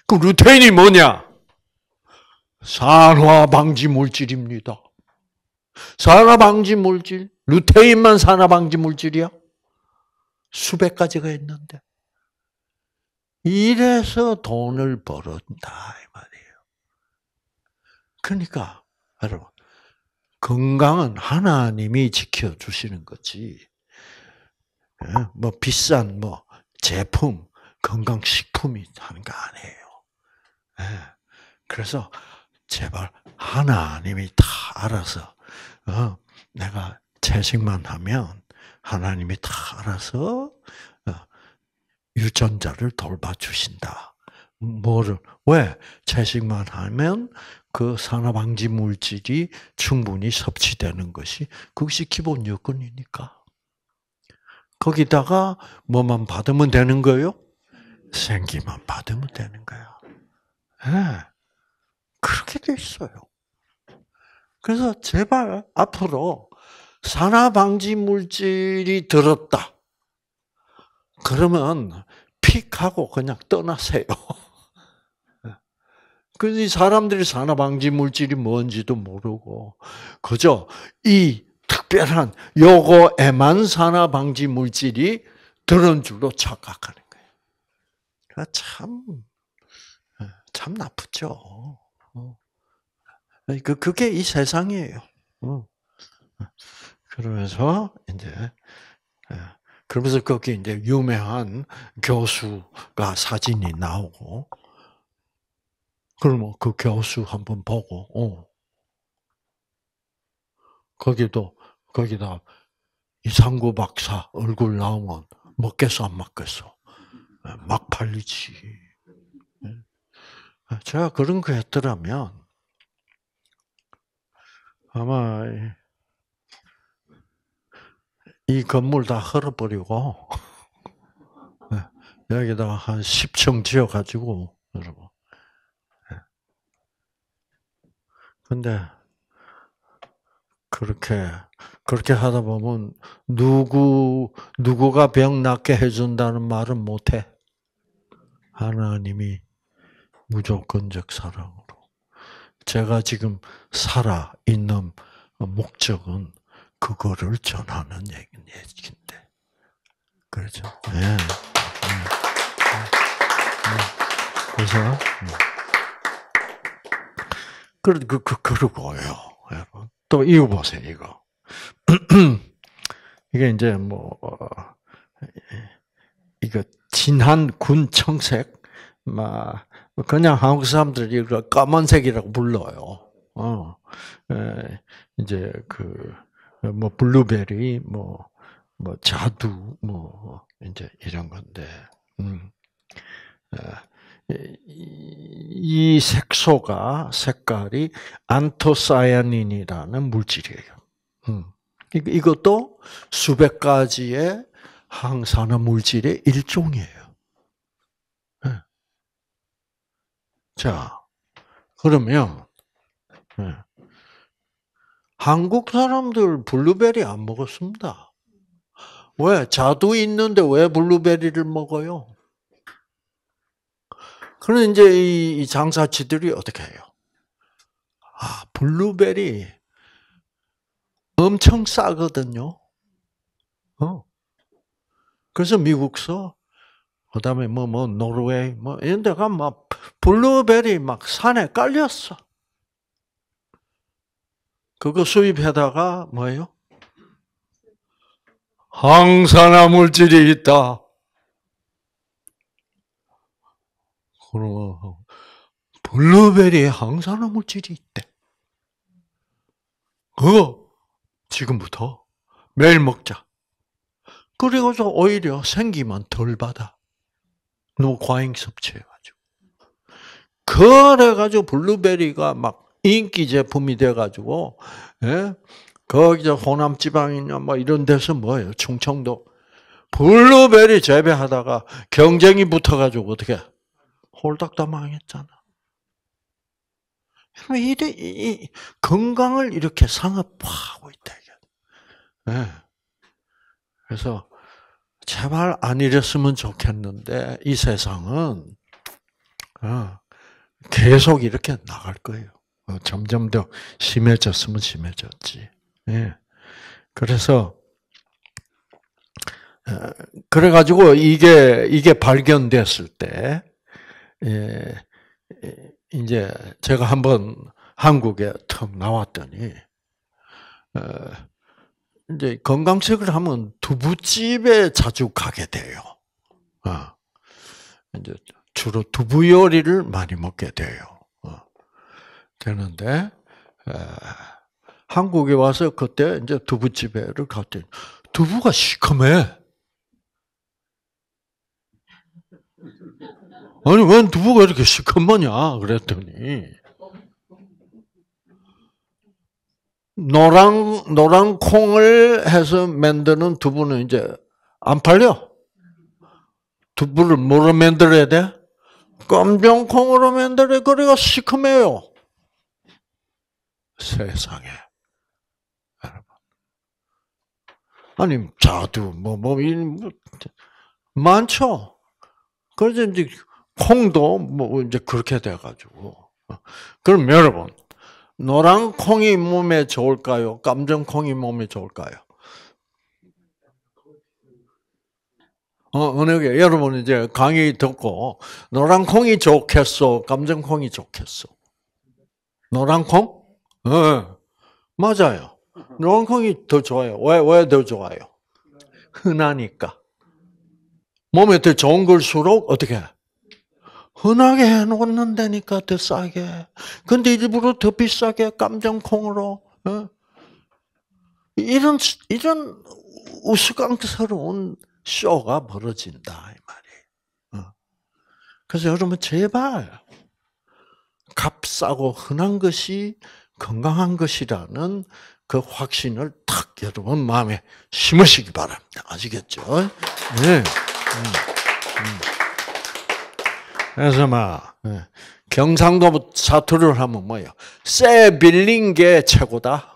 그 루테인이 뭐냐? 산화 방지 물질입니다. 산화 방지 물질? 루테인만 산화 방지 물질이야? 수백 가지가 있는데. 이래서 돈을 벌었다, 이 말이에요. 그러니까, 여러분, 건강은 하나님이 지켜주시는 거지. 예, 뭐, 비싼, 뭐, 제품, 건강식품이 하는 거 아니에요. 예. 그래서 제발 하나님이 다 알아서 어, 내가 채식만 하면 하나님이 다 알아서 어, 유전자를 돌봐주신다. 뭐를 왜 채식만 하면 그 산화방지 물질이 충분히 섭취되는 것이 그것이 기본 여건이니까. 거기다가 뭐만 받으면 되는 거요? 생기만 받으면 되는 거야. 네. 그렇게 돼 있어요. 그래서 제발 앞으로 산화방지 물질이 들었다. 그러면 픽하고 그냥 떠나세요. 그래서 사람들이 산화방지 물질이 뭔지도 모르고, 그저 이 특별한 요거에만 산화방지 물질이 들은 줄로 착각하는 아, 참, 아, 참 나쁘죠. 어. 그, 그게 이 세상이에요. 어. 아, 그러면서, 이제, 그러면서 거기 이제 유명한 교수가 사진이 나오고, 그러면 그 교수 한번 보고, 어. 거기도, 거기다 이상구 박사 얼굴 나오면 먹겠어, 안 먹겠어? 막팔리지. 아, 제가 그런 거 했더라면 아마 이 건물 다 헐어버리고 네, 여기다가 한 10층 지어가지고 여러분. 네. 근데 그렇게 그렇게 하다 보면 누구 누구가 병 낫게 해준다는 말은 못해. 하나님이 무조건적 사랑으로 제가 지금 살아 있는 목적은 그거를 전하는 얘기인데 그렇죠? 네. 그래서 그리그 그, 그러고요. 또 이거 보세요 이거 이게 이제 뭐 어, 이거 진한 군청색, 막 그냥 한국 사람들이 이걸 까만색이라고 불러요. 어, 이제 그 뭐 블루베리, 뭐, 뭐 자두, 뭐 이제 이런 건데, 음. 이 색소가 색깔이 안토사야닌이라는 물질이에요. 음. 이것도 수백 가지의 항산화 물질의 일종이에요. 네. 자, 그러면 네. 한국 사람들 블루베리 안 먹었습니다. 왜 자두 있는데 왜 블루베리를 먹어요? 그런 이제 이 장사치들이 어떻게 해요? 아, 블루베리 엄청 싸거든요. 어. 그래서 미국서, 그 다음에 뭐, 뭐, 노르웨이, 뭐, 이런 데가 막, 블루베리 막 산에 깔렸어. 그거 수입해다가 뭐예요? 항산화 물질이 있다. 그럼 러 블루베리에 항산화 물질이 있대. 그거 지금부터 매일 먹자. 그리고 서 오히려 생기면 덜 받아. 너무 과잉 섭취해가지고. 그래가지고 블루베리가 막 인기 제품이 돼가지고, 예? 거기 저 호남 지방이냐, 뭐 이런 데서 뭐예요? 충청도. 블루베리 재배하다가 경쟁이 붙어가지고 어떻게 홀딱 다 망했잖아. 이래 이, 건강을 이렇게 상업화하고 있다. 예. 그래서 제발 안 이랬으면 좋겠는데 이 세상은 어, 계속 이렇게 나갈 거예요. 어, 점점 더 심해졌으면 심해졌지. 예. 그래서 어, 그래가지고 이게 이게 발견됐을 때 예, 예, 이제 제가 한번 한국에 턱 나왔더니 이제 건강식을 하면 두부집에 자주 가게 돼요. 아, 이제 주로 두부 요리를 많이 먹게 돼요. 어. 그런데 에, 한국에 와서 그때 이제 두부집에를 갔더니 두부가 시커매. 아니 왜 두부가 이렇게 시커머냐 그랬더니 노랑 노랑 콩을 해서 만드는 두부는 이제 안 팔려. 두부를 뭐로 만들어야 돼? 검정 콩으로 만들어 그래가 시큼해요. 세상에. 여러분. 아니, 자두, 뭐, 뭐, 뭐, 많죠. 그래서 이제 콩도 뭐, 이제 그렇게 돼가지고. 그럼 여러분, 노란 콩이 몸에 좋을까요? 깜정 콩이 몸에 좋을까요? 어, 어느 게 여러분 이제 강의 듣고 노란 콩이 좋겠어, 깜정 콩이 좋겠어. 노란 콩? 예, 네, 맞아요. 노란 콩이 더 좋아요. 왜 왜 더 좋아요? 흔하니까. 몸에 더 좋은 걸수록 어떻게 흔하게 해놓는다니까, 더 싸게. 근데 일부러 더 비싸게 깜장콩으로, 어? 이런, 이런 우스꽝스러운 쇼가 벌어진다, 이말이 어? 그래서 여러분, 제발, 값싸고 흔한 것이 건강한 것이라는 그 확신을 탁 여러분 마음에 심으시기 바랍니다. 아시겠죠? 네. 음. 음. 그래서 막 예. 경상도 사투를 리 하면 뭐예요? 쇠 빌린 게 최고다.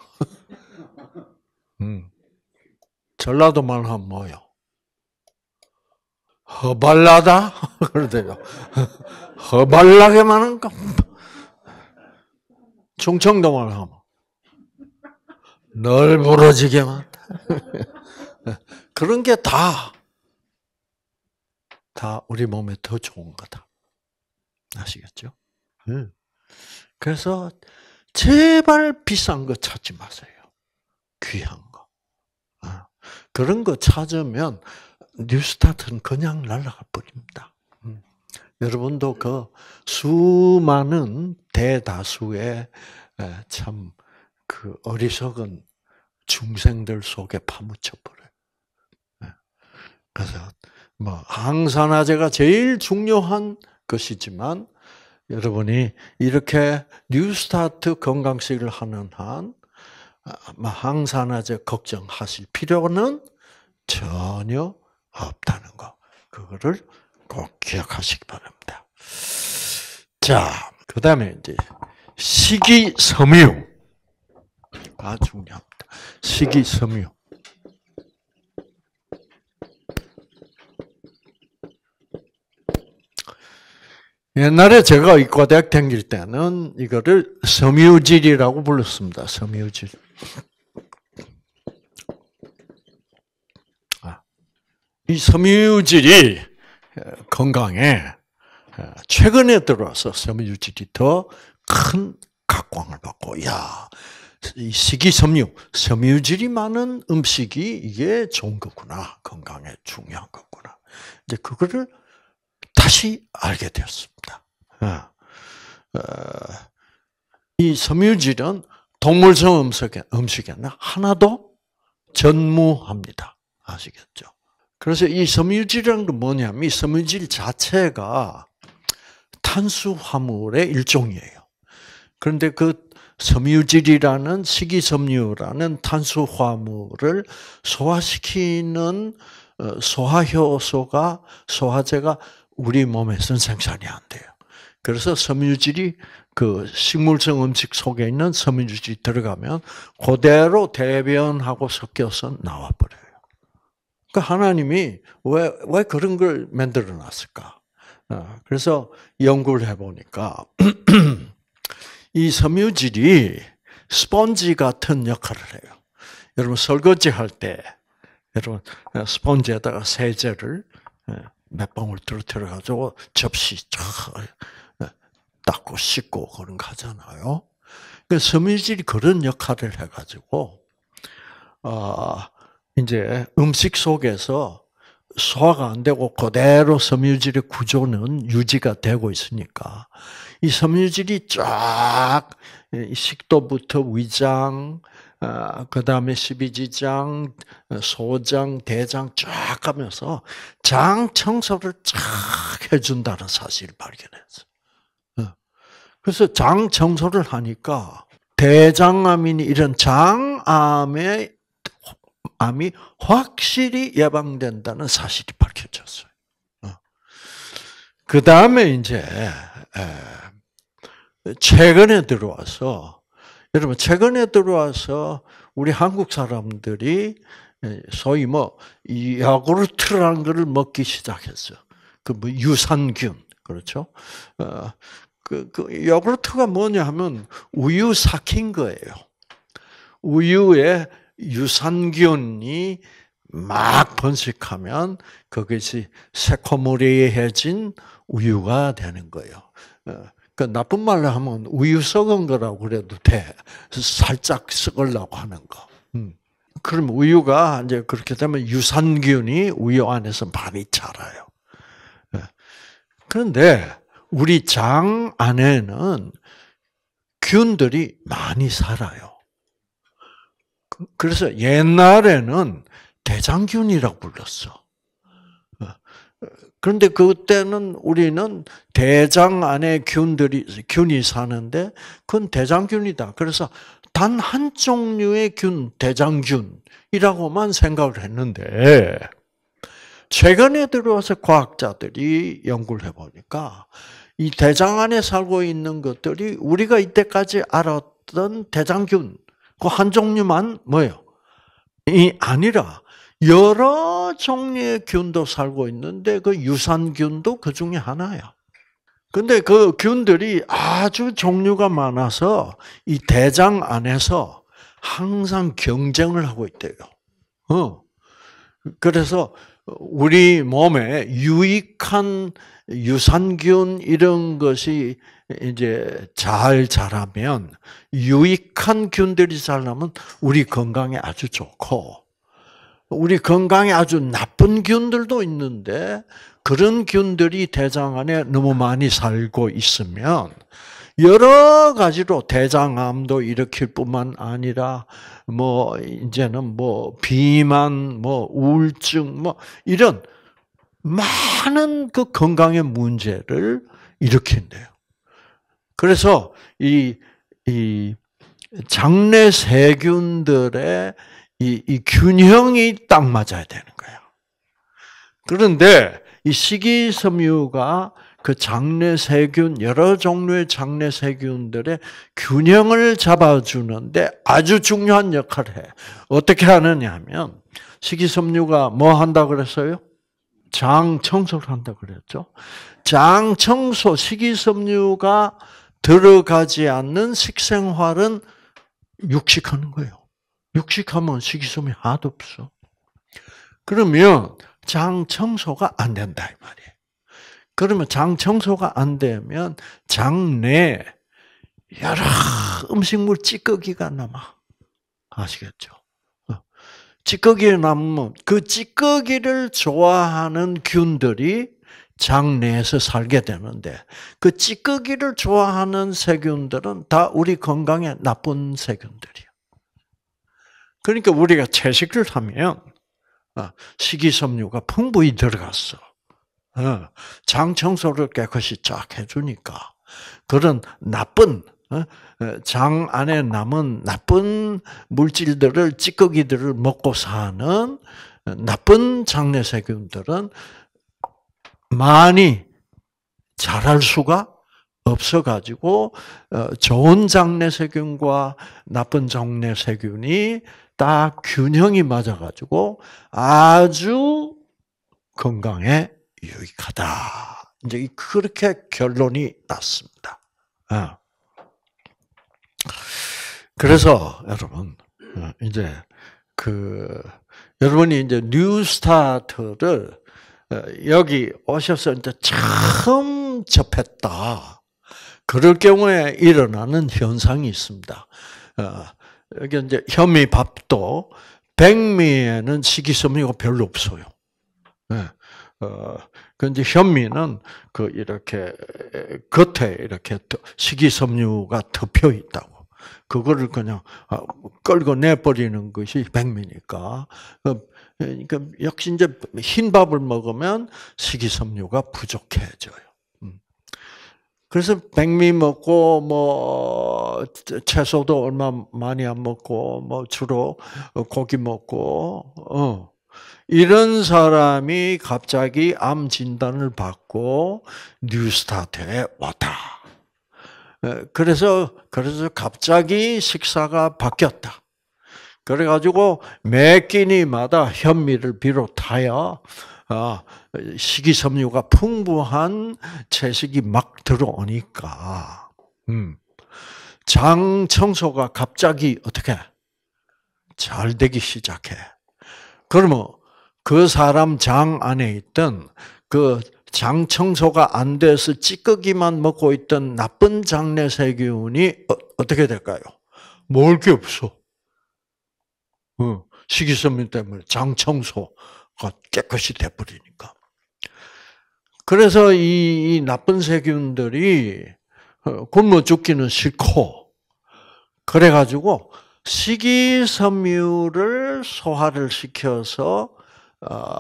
음. 전라도 말 하면 뭐요? 허발라다? 그러대요. 허발나게 많은가? 충청도 말 하면 널 부러지게 많 그런 게 다, 다 우리 몸에 더 좋은 거다. 아시겠죠? 네. 그래서 제발 비싼 거 찾지 마세요. 귀한 거. 아, 그런 거 찾으면 뉴스타트는 그냥 날아가 버립니다. 음. 여러분도 그 수많은 대다수의 참 그 어리석은 중생들 속에 파묻혀 버려요. 예. 그래서 뭐 항산화제가 제일 중요한 것이지만 여러분이 이렇게 뉴스타트 건강식을 하는 한 항산화제 걱정하실 필요는 전혀 없다는 거. 그거를 꼭 기억하시기 바랍니다. 자, 그 다음에 이제 식이섬유. 아, 중요합니다. 식이섬유. 옛날에 제가 의과대학 다닐 때는 이거를 섬유질이라고 불렀습니다. 섬유질. 아, 이 섬유질이 건강에 최근에 들어와서 섬유질이 더 큰 각광을 받고, 야, 이 식이섬유, 섬유질이 많은 음식이 이게 좋은 거구나. 건강에 중요한 거구나. 이제 그거를 다시 알게 되었습니다. 어. 어, 이 섬유질은 동물성 음식에, 음식에는 하나도 전무합니다. 아시겠죠? 그래서 이 섬유질이란 건 뭐냐면 이 섬유질 자체가 탄수화물의 일종이에요. 그런데 그 섬유질이라는 식이섬유라는 탄수화물을 소화시키는 어, 소화효소가 소화제가 우리 몸에 선생산이 안 돼요. 그래서 섬유질이 그 식물성 음식 속에 있는 섬유질이 들어가면 그대로 대변하고 섞여서 나와 버려요. 그러니까 하나님이 왜 왜 그런 걸 만들어 놨을까? 어, 그래서 연구를 해 보니까 이 섬유질이 스펀지 같은 역할을 해요. 여러분 설거지 할 때 여러분 스펀지에다가 세제를 예, 맷방울 떨어뜨려 가지고 접시 예, 닦고 씻고 그런 거 하잖아요. 그 섬유질이 그런 역할을 해가지고 아 이제 음식 속에서 소화가 안 되고 그대로 섬유질의 구조는 유지가 되고 있으니까 이 섬유질이 쫙 식도부터 위장 아, 그 다음에 12지장, 어, 소장, 대장 쫙가면서장 청소를 쫙 해준다는 사실을 발견했어요. 어. 그래서 장 청소를 하니까 대장암이니 이런 장암의 암이 확실히 예방된다는 사실이 밝혀졌어요. 어. 그 다음에 이제 최근에 들어와서 여러분 최근에 들어와서 우리 한국 사람들이 예, 소위 뭐 야구르트라는 것을 먹기 시작했어. 그뭐 유산균 그렇죠? 어, 그, 그 요구르트가 뭐냐 면 우유 삭힌 거예요. 우유에 유산균이 막 번식하면 그것이 새코모리해진 우유가 되는 거예요. 어, 그 나쁜 말로 하면 우유 썩은 거라고 그래도 돼. 살짝 썩으려고 하는 거. 음. 그럼 우유가 이제 그렇게 되면 유산균이 우유 안에서 많이 자라요. 예. 그런데 우리 장 안에는 균들이 많이 살아요. 그, 그래서 옛날에는 대장균이라고 불렀어. 그런데 그때는 우리는 대장 안에 균들이 균이 사는데 그건 대장균이다. 그래서 단 한 종류의 균, 대장균이라고만 생각을 했는데 최근에 들어와서 과학자들이 연구를 해보니까 이 대장 안에 살고 있는 것들이 우리가 이때까지 알았던 대장균 그 한 종류만 뭐예요? 이 아니라 여러 종류의 균도 살고 있는데 그 유산균도 그 중에 하나야. 근데 그 균들이 아주 종류가 많아서 이 대장 안에서 항상 경쟁을 하고 있대요. 어. 그래서 우리 몸에 유익한 유산균 이런 것이 이제 잘 자라면 유익한 균들이 자라면 우리 건강에 아주 좋고 우리 건강에 아주 나쁜 균들도 있는데 그런 균들이 대장 안에 너무 많이 살고 있으면 여러 가지로 대장암도 일으킬 뿐만 아니라 뭐 이제는 뭐 비만, 뭐 우울증, 뭐 이런 많은 그 건강의 문제를 일으킨대요. 그래서 이이 장내 세균들의 이, 이 균형이 딱 맞아야 되는 거예요. 그런데 이 식이섬유가 그 장내 세균 여러 종류의 장내 세균들의 균형을 잡아주는데 아주 중요한 역할을 해. 어떻게 하느냐 하면 식이섬유가 뭐 한다 그랬어요? 장 청소를 한다 그랬죠. 장 청소 식이섬유가 들어가지 않는 식생활은 육식하는 거예요. 육식하면 식이섬이 하나도 없어. 그러면 장 청소가 안 된다 이 말이에요. 그러면 장 청소가 안 되면 장 내 여러 음식물 찌꺼기가 남아 아시겠죠? 어. 찌꺼기에 남으면 그 찌꺼기를 좋아하는 균들이 장내에서 살게 되는데 그 찌꺼기를 좋아하는 세균들은 다 우리 건강에 나쁜 세균들이. 그러니까 우리가 채식을 하면 어, 식이섬유가 풍부히 들어갔어. 장 청소를 깨끗이 쫙 해주니까 그런 나쁜 어, 어, 장 안에 남은 나쁜 물질들을 찌꺼기들을 먹고 사는 나쁜 장내세균들은 많이 자랄 수가 없어가지고 좋은 장내세균과 나쁜 장내세균이 딱 균형이 맞아가지고 아주 건강에 유익하다. 이제 그렇게 결론이 났습니다. 아. 그래서 여러분 어, 이제 그 여러분이 이제 뉴스타트를 어, 여기 오셔서 이제 처음 접했다. 그럴 경우에 일어나는 현상이 있습니다. 어, 여기 이제 현미밥도 백미에는 식이섬유가 별로 없어요. 네. 어, 근데 그 현미는 그 이렇게 겉에 이렇게 식이섬유가 덮여 있다고. 그거를 그냥 끌고 어, 내버리는 것이 백미니까. 어, 그러니까 역시 이제 흰 밥을 먹으면 식이섬유가 부족해져요. 그래서 백미 먹고 뭐 채소도 얼마 많이 안 먹고 뭐 주로 고기 먹고 어. 이런 사람이 갑자기 암 진단을 받고 뉴스타트에 왔다. 그래서 그래서 갑자기 식사가 바뀌었다. 그래가지고 매 끼니마다 현미를 비롯하여 아, 식이섬유가 풍부한 채식이 막 들어오니까 음, 장 청소가 갑자기 어떻게 잘 되기 시작해. 그러면 그 사람 장 안에 있던 그 장 청소가 안 돼서 찌꺼기만 먹고 있던 나쁜 장내 세균이 어, 어 떻게 될까요? 먹을 게 없어. 응. 어, 식이섬유 때문에 장 청소. 깨끗이 돼버리니까. 그래서 이, 나쁜 세균들이 어, 굶어 죽기는 싫고, 그래가지고 식이섬유를 소화를 시켜서 어,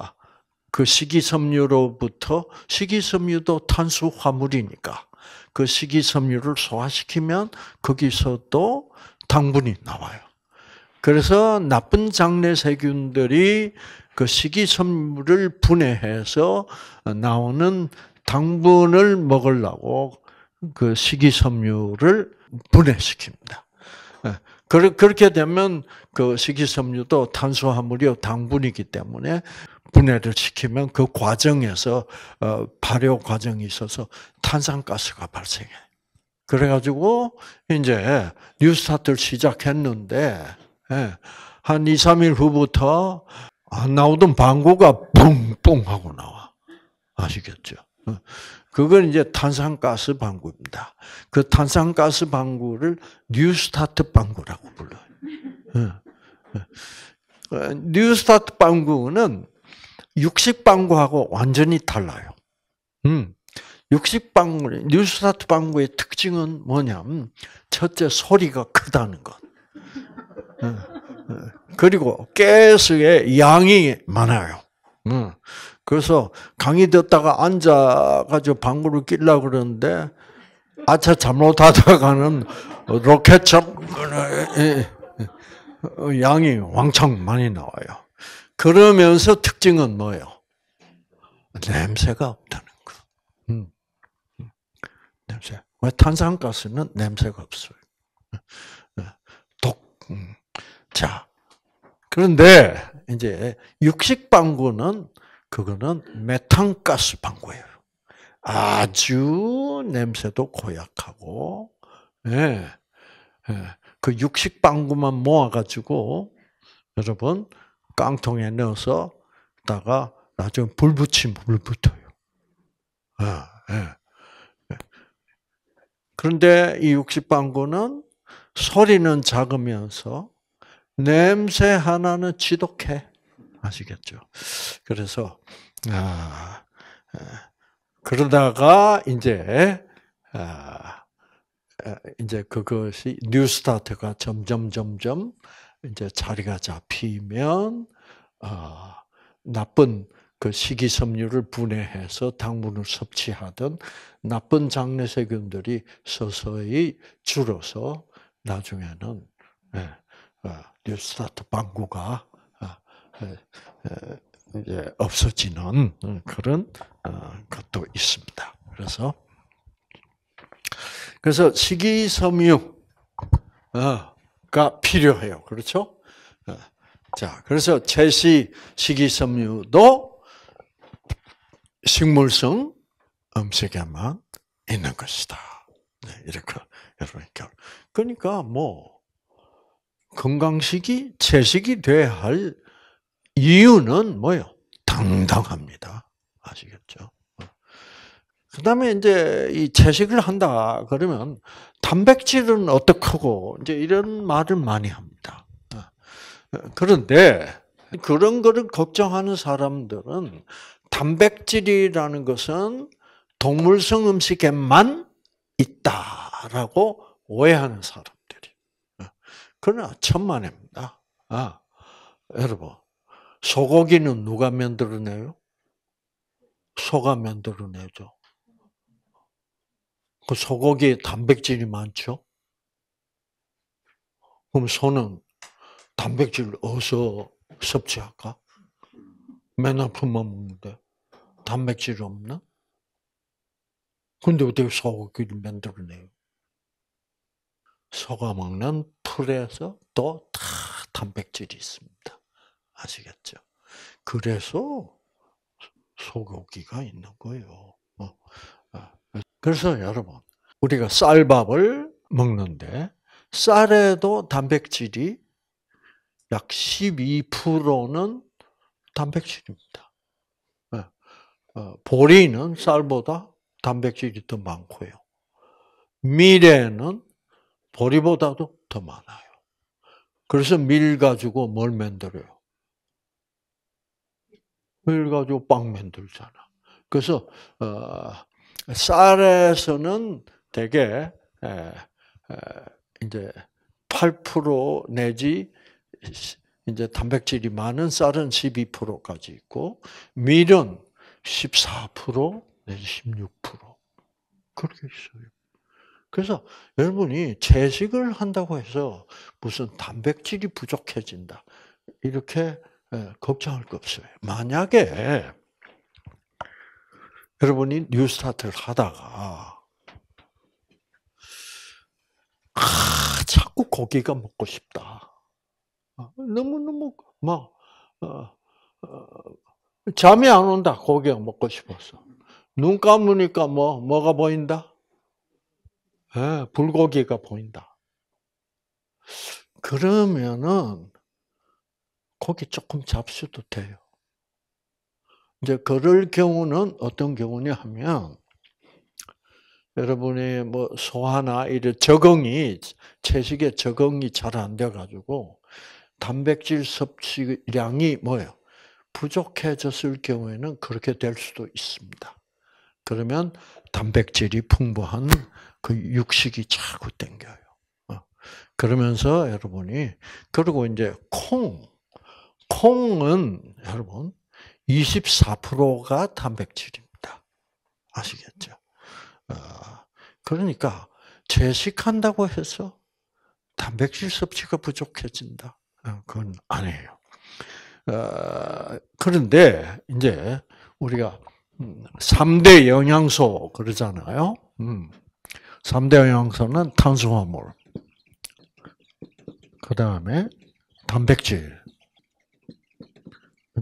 그 식이섬유로부터 식이섬유도 탄수 화물이니까 그 식이섬유를 소화시키면 거기서 또 당분이 나와요. 그래서 나쁜 장내 세균들이 그 식이섬유를 분해해서 나오는 당분을 먹으려고 그 식이섬유를 분해시킵니다. 예, 그렇게 되면 그 식이섬유도 탄수화물이요 당분이기 때문에 분해를 시키면 그 과정에서 어, 발효 과정이 있어서 탄산가스가 발생해. 그래가지고 이제 뉴스타트를 시작했는데 예. 한 2, 3일 후부터 안 아, 나오던 방구가 뿡뿡 하고 나와. 아시겠죠? 어. 그건 이제 탄산가스 방구입니다. 그 탄산가스 방구를 뉴스타트 방구라고 불러요. 예. 예. 어, 뉴스타트 방구는 육식 방구하고 완전히 달라요. 음. 육식 방구, 뉴스타트 방구의 특징은 뭐냐면 첫째 소리가 크다는 것. 그리고 가스의 양이 많아요. 음. 그래서 강의 듣다가 앉아가지고 방구를 끼려 그러는데 아차 잘못하다가는 로켓처럼 양이 왕창 많이 나와요. 그러면서 특징은 뭐예요? 냄새가 없다는 거. 음. 음. 냄새. 왜 탄산가스는 냄새가 없어요. 자, 그런데 이제 육식 방구는 그거는 메탄가스 방구예요. 아주 냄새도 고약하고, 예, 예. 그 육식 방구만 모아가지고 여러분 깡통에 넣어서 다가 나중에 불 붙이면 불 붙어요. 예, 예. 그런데 이 육식 방구는 소리는 작으면서 냄새 하나는 지독해. 아시겠죠? 그래서 아, 그러다가 이제 아, 이제 그것이 뉴스타트가 점점 점점 이제 자리가 잡히면 어, 나쁜 그 식이섬유를 분해해서 당분을 섭취하던 나쁜 장내세균들이 서서히 줄어서 나중에는 예, 어, 뉴스타트 방구가 아, 이제 없어지는 음, 그런 어, 것도 있습니다. 그래서 그래서 식이섬유가 어, 필요해요. 그렇죠? 어, 자, 그래서 채식 식이섬유도 식물성 음식에만 있는 것이다. 네, 이렇게 여러분 그러니까 뭐 건강식이 채식이 돼야 할 이유는 뭐예요? 당당합니다. 아시겠죠? 그 다음에 이제 이 채식을 한다 그러면 단백질은 어떡하고 이제 이런 말을 많이 합니다. 그런데 그런 거를 걱정하는 사람들은 단백질이라는 것은 동물성 음식에만 있다라고 오해하는 사람. 그러나 천만입니다. 아, 여러분. 소고기는 누가 만들어내요? 소가 만들어내죠. 그 소고기에 단백질이 많죠? 그럼 소는 단백질 어디서 섭취할까? 맨날 품만 먹는데 단백질 없나? 근데 어떻게 소고기를 만들어내요? 소가 먹는 풀에서 또 다 단백질이 있습니다. 아시겠죠? 그래서 소고기가 있는 거예요. 어, 어. 그래서 여러분, 우리가 쌀밥을 먹는데 쌀에도 단백질이 약 12%는 단백질입니다. 어, 보리는 쌀보다 단백질이 더 많고요. 미래는 보리보다도 더 많아요. 그래서 밀 가지고 뭘 만들어요? 밀 가지고 빵 만들잖아. 그래서 어, 쌀에서는 대개 에, 에, 이제 8% 내지 이제 단백질이 많은 쌀은 12%까지 있고 밀은 14% 내지 16% 그렇게 있어요. 그래서 여러분이 채식을 한다고 해서 무슨 단백질이 부족해진다. 이렇게 예, 걱정할 거 없어요. 만약에 여러분이 뉴 스타트를 하다가 아, 자꾸 고기가 먹고 싶다. 아, 너무너무 막 어, 어, 잠이 안 온다. 고기가 먹고 싶어서. 눈 감으니까 뭐 뭐가 보인다? 예, 불고기가 보인다. 그러면은 고기 조금 잡수도 돼요. 이제 그럴 경우는 어떤 경우냐 하면 여러분이 뭐 소화나 이런 적응이 채식에 적응이 잘 안 돼가지고 단백질 섭취량이 뭐요 부족해졌을 경우에는 그렇게 될 수도 있습니다. 그러면 단백질이 풍부한 그 육식이 자꾸 땡겨요. 어. 그러면서 여러분이 그리고 이제 콩 콩은 여러분 24%가 단백질입니다. 아시겠죠? 어. 그러니까 채식한다고 해서 단백질 섭취가 부족해진다. 어, 그건 아니에요. 그런데 이제 우리가 3대 음, 영양소 그러잖아요. 음. 3대 영양소는 탄수화물. 그 다음에 단백질.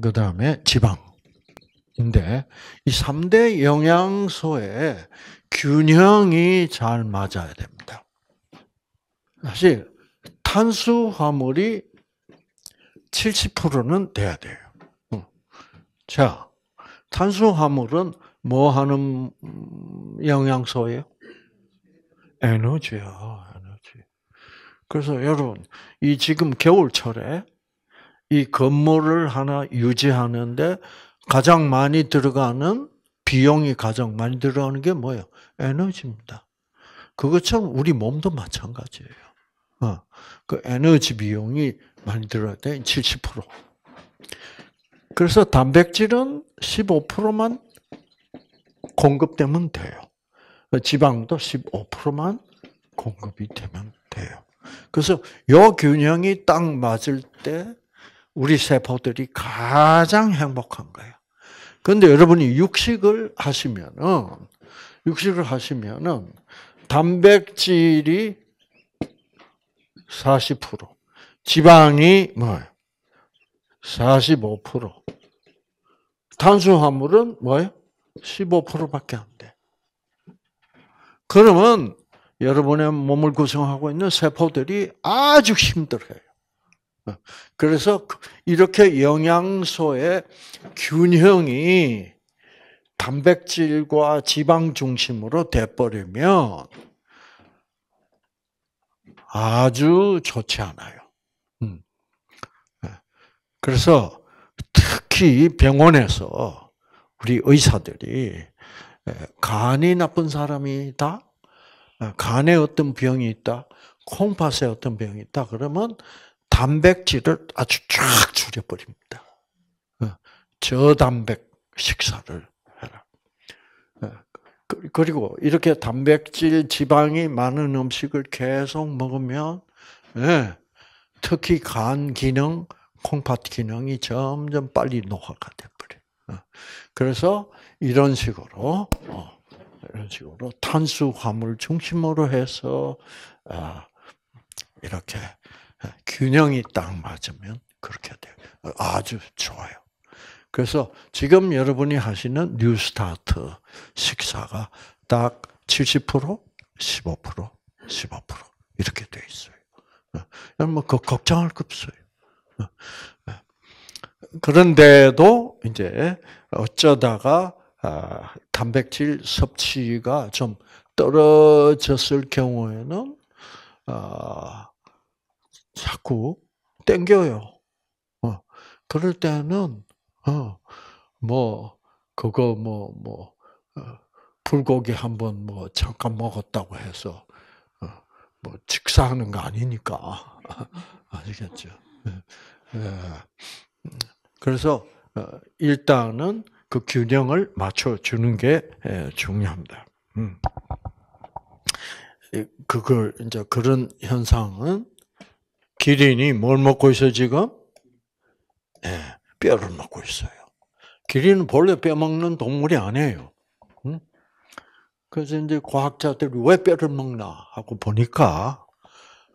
그 다음에 지방인데, 이 3대 영양소의 균형이 잘 맞아야 됩니다. 사실, 탄수화물이 70%는 돼야 돼요. 음. 자, 탄수화물은 뭐 하는 영양소예요? 에너지야, 에너지. 그래서 여러분, 이 지금 겨울철에 이 건물을 하나 유지하는데 가장 많이 들어가는 비용이 가장 많이 들어가는 게 뭐예요? 에너지입니다. 그것처럼 우리 몸도 마찬가지예요. 어, 그 에너지 비용이 많이 들어야 70%. 그래서 단백질은 15%만 공급되면 돼요. 그 지방도 15%만 공급이 되면 돼요. 그래서 요 균형이 딱 맞을 때 우리 세포들이 가장 행복한 거예요. 근데 여러분이 육식을 하시면은 육식을 하시면은 단백질이 40%, 지방이 뭐예요? 45%, 탄수화물은 뭐예요? 15%밖에 안 돼. 그러면 여러분의 몸을 구성하고 있는 세포들이 아주 힘들어요. 그래서 이렇게 영양소의 균형이 단백질과 지방 중심으로 돼버리면 아주 좋지 않아요. 음. 네. 그래서 특히 병원에서 우리 의사들이 간이 나쁜 사람이 다 아, 간에 어떤 병이 있다, 콩팥에 어떤 병이 있다, 그러면 단백질을 아주 쫙 줄여버립니다. 어, 저단백 식사를 해라. 어, 그, 그리고 이렇게 단백질, 지방이 많은 음식을 계속 먹으면, 예, 특히 간 기능, 콩팥 기능이 점점 빨리 노화가 돼버려요. 어, 그래서 이런 식으로 어, 이런 식으로 탄수화물 중심으로 해서 아, 이렇게 균형이 딱 맞으면 그렇게 돼요. 아주 좋아요. 그래서 지금 여러분이 하시는 뉴스타트 식사가 딱 70%, 15%, 15% 이렇게 돼 있어요. 어, 뭐그 걱정할 것 없어요. 어, 그런데도 이제 어쩌다가 아, 단백질 섭취가 좀 떨어졌을 경우에는 아, 자꾸 땡겨요. 어, 그럴 때는 어, 뭐 그거 뭐뭐 뭐, 뭐 어, 불고기 한번 뭐 잠깐 먹었다고 해서 뭐 직사하는 거 아니니까 아시겠죠? 예. 예. 그래서 일단은 그 균형을 맞춰주는 게 중요합니다. 음. 그걸, 이제 그런 현상은 기린이 뭘 먹고 있어, 지금? 네, 뼈를 먹고 있어요. 기린은 본래 뼈 먹는 동물이 아니에요. 음? 그래서 이제 과학자들이 왜 뼈를 먹나 하고 보니까,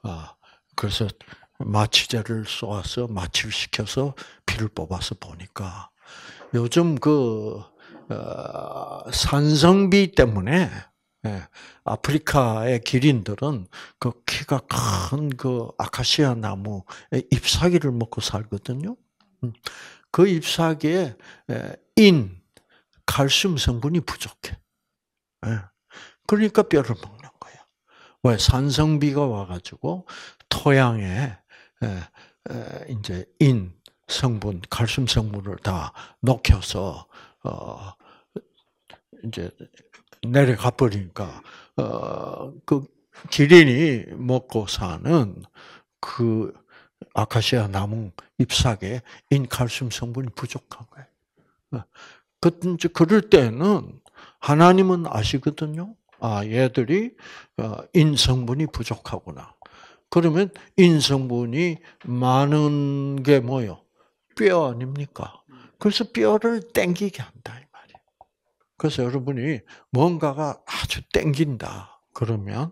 아, 그래서 마취제를 쏘아서 마취를 시켜서 피를 뽑아서 보니까 요즘 그 어, 산성비 때문에 예, 아프리카의 기린들은 그 키가 큰 그 아카시아 나무 잎사귀를 먹고 살거든요. 음, 그 잎사귀에 예, 인 칼슘 성분이 부족해. 예, 그러니까 뼈를 먹는 거야. 왜 산성비가 와가지고 토양에 예, 이제 인 성분, 칼슘 성분을 다 녹여서 어 이제 내려가 버리니까 어그 기린이 먹고 사는 그 아카시아 나무 잎사귀에 인칼슘 성분이 부족한 거예요. 그 그럴 때는 하나님은 아시거든요. 아 얘들이 어, 인 성분이 부족하구나. 그러면 인 성분이 많은 게 뭐요? 뼈 아닙니까? 그래서 뼈를 땡기게 한다 이 말이에요. 그래서 여러분이 뭔가가 아주 땡긴다 그러면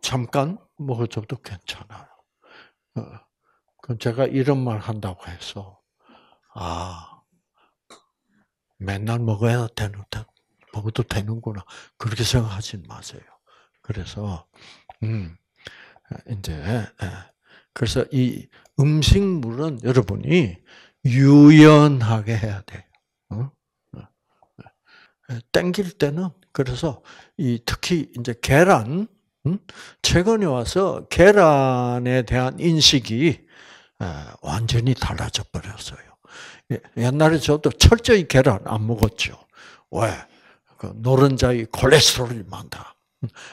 잠깐 먹어줘도 괜찮아요. 어, 그럼 제가 이런 말 한다고 해서 아 맨날 먹어야 되는 먹어도 되는구나 그렇게 생각하지 마세요. 그래서 음 어, 이제 예. 그래서 이 음식물은 여러분이 유연하게 해야 돼요. 어? 어? 땡길 때는 그래서 이 특히 이제 계란 음? 최근에 와서 계란에 대한 인식이 완전히 달라져 버렸어요. 예, 옛날에 저도 철저히 계란 안 먹었죠. 왜? 그 노른자의 콜레스테롤이 많다.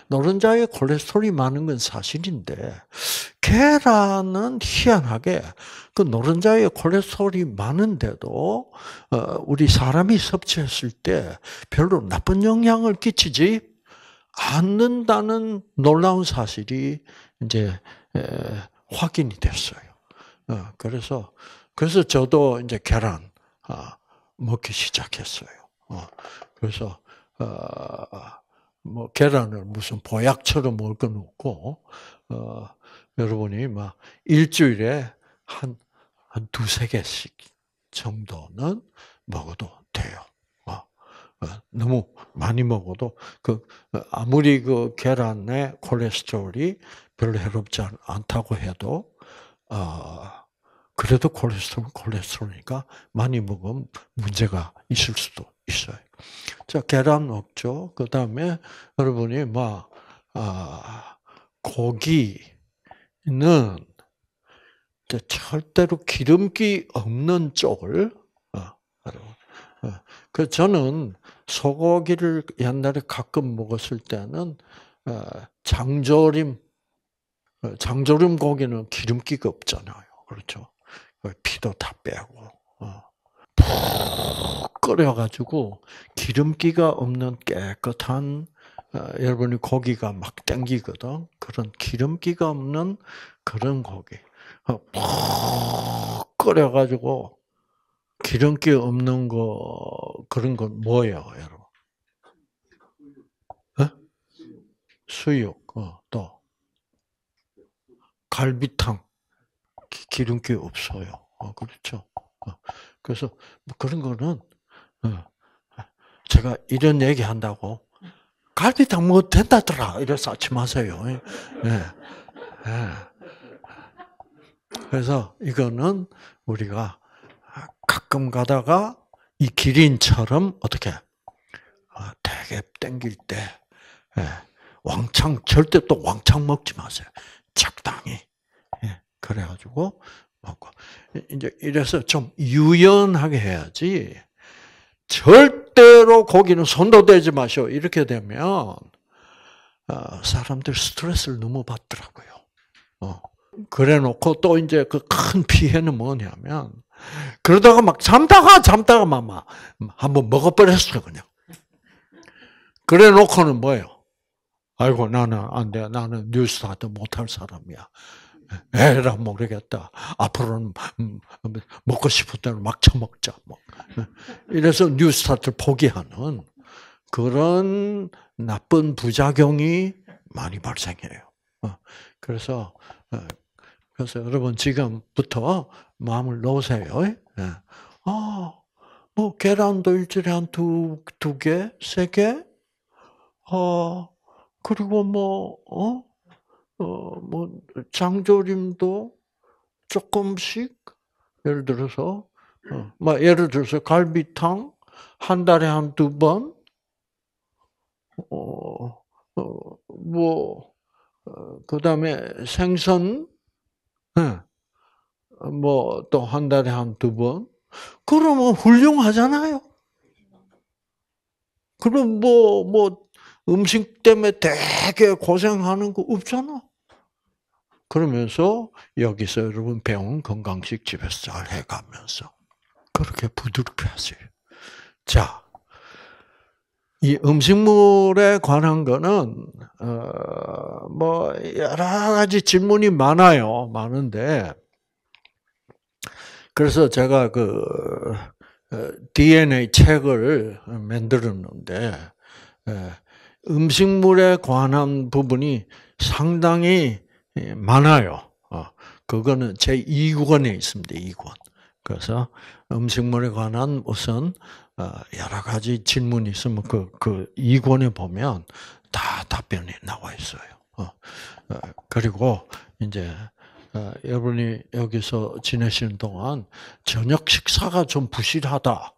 노른자에 콜레스테롤이 많은 건 사실인데 계란은 희한하게 그 노른자에 콜레스테롤이 많은데도 어, 우리 사람이 섭취했을 때 별로 나쁜 영향을 끼치지 않는다는 놀라운 사실이 이제 확인이 됐어요. 어, 그래서 그래서 저도 이제 계란 아, 먹기 시작했어요. 어, 그래서 뭐 계란을 무슨 보약처럼 먹을 건 없고 어, 여러분이 막 일주일에 한 한 두 세 개씩 정도는 먹어도 돼요. 어, 어 너무 많이 먹어도 그 어, 아무리 그계란의 콜레스테롤이 별로 해롭지 않다고 해도 어, 그래도 콜레스테롤 콜레스테롤이니까 많이 먹으면 문제가 있을 수도 있어요. 자, 계란 먹죠. 그 다음에 여러분이 막, 아, 고기는 절대로 기름기 없는 쪽을, 아, 아, 그 저는 소고기를 옛날에 가끔 먹었을 때는 아, 장조림, 어, 장조림 고기는 기름기가 없잖아요. 그렇죠. 어, 피도 다 빼고 어. 푹 끓여가지고 기름기가 없는 깨끗한 어, 여러분이 고기가 막 땡기거든. 그런 기름기가 없는 그런 고기. 푹 끓여가지고 기름기 없는 거 그런 건 뭐예요, 여러분? 수육. 어, 또 갈비탕. 기름기 없어요. 어, 그렇죠. 어, 그래서 뭐 그런 거는 어, 제가 이런 얘기 한다고 갈비탕 뭐 된다더라 이래서 아침 하세요. 예, 예. 예. 그래서 이거는 우리가 가끔 가다가 이 기린처럼 어떻게 되게 어, 땡길 때 예, 왕창 절대 또 왕창 먹지 마세요. 적당히. 그래가지고 먹고 이제 이래서 좀 유연하게 해야지. 절대로 고기는 손도 대지 마셔. 이렇게 되면 어, 사람들 스트레스를 너무 받더라고요. 어. 그래놓고 또 이제 그 큰 피해는 뭐냐면 그러다가 막 잠다가 잠다가 막 한번 먹어버렸어 그냥. 그래놓고는 뭐예요? 아이고 나는 안 돼. 나는 뉴스타트 못할 사람이야. 에라 모르겠다. 뭐 앞으로는 음, 음, 먹고 싶을 때는 막 처먹자. 뭐. 이래서 뉴스타트 포기하는 그런 나쁜 부작용이 많이 발생해요. 어, 그래서 어, 그래서 여러분 지금부터 마음을 놓으세요. 어, 뭐 계란도 일주일에 한두 두 개, 세 개, 어 그리고 뭐 어? 어뭐 장조림도 조금씩 예를 들어서 어, 막 뭐, 예를 들어서 갈비탕 한 달에 한 두 번, 어, 어, 뭐, 어, 그 다음에 생선, 네. 예. 뭐또 한 달에 한 두 번. 그러면 훌륭하잖아요. 그럼 뭐, 뭐, 음식 때문에 되게 고생하는 거 없잖아. 그러면서 여기서 여러분 배운 건강식 집에서 잘 해가면서 그렇게 부드럽게 하세요. 자, 이 음식물에 관한 거는 어, 뭐 여러 가지 질문이 많아요. 많은데 그래서 제가 그 어, 어, DNA 책을 만들었는데 예, 음식물에 관한 부분이 상당히 예, 많아요. 어, 그거는 제 2권에 있습니다. 2권. 그래서 음식물에 관한 무슨 어, 여러 가지 질문이 있으면 그, 그 2권에 보면 다 답변이 나와 있어요. 어, 그리고 이제 여러분이 여기서 지내시는 동안 저녁 식사가 좀 부실하다.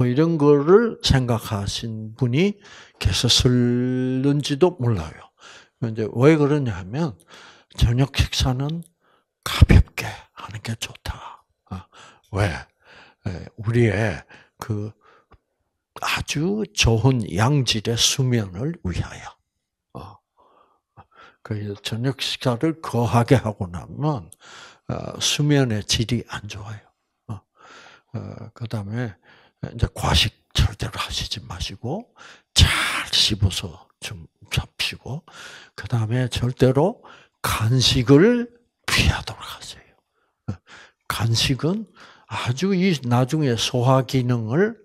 뭐 이런 거를 생각하신 분이 계셨을는지도 몰라요. 이제 왜 그러냐 하면 저녁 식사는 가볍게 하는 게 좋다. 아, 왜? 우리의 그 아주 좋은 양질의 수면을 위하여. 어. 그 저녁 식사를 거하게 하고 나면 어, 수면의 질이 안 좋아요. 어, 그 다음에 이제 과식 절대로 하시지 마시고 잘 씹어서 좀 잡시고 그 다음에 절대로 간식을 피하도록 하세요. 간식은 아주 이 나중에 소화 기능을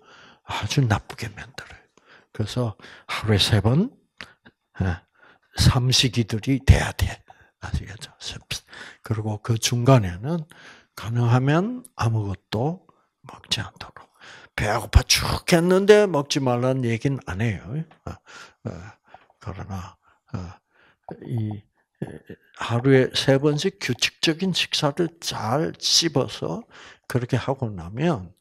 아주 나쁘게 만들어요. 그래서 하루에 세번 예, 삼식이들이 돼야 돼. 아시겠죠? 그리고 그 중간에는 가능하면 아무것도 먹지 않도록. 배고파 죽겠는데 먹지 말라는 얘기는 안 해요. 어, 어, 그러나 어, 이 하루에 세 번씩 규칙적인 식사를 잘 씹어서 그렇게 하고 나면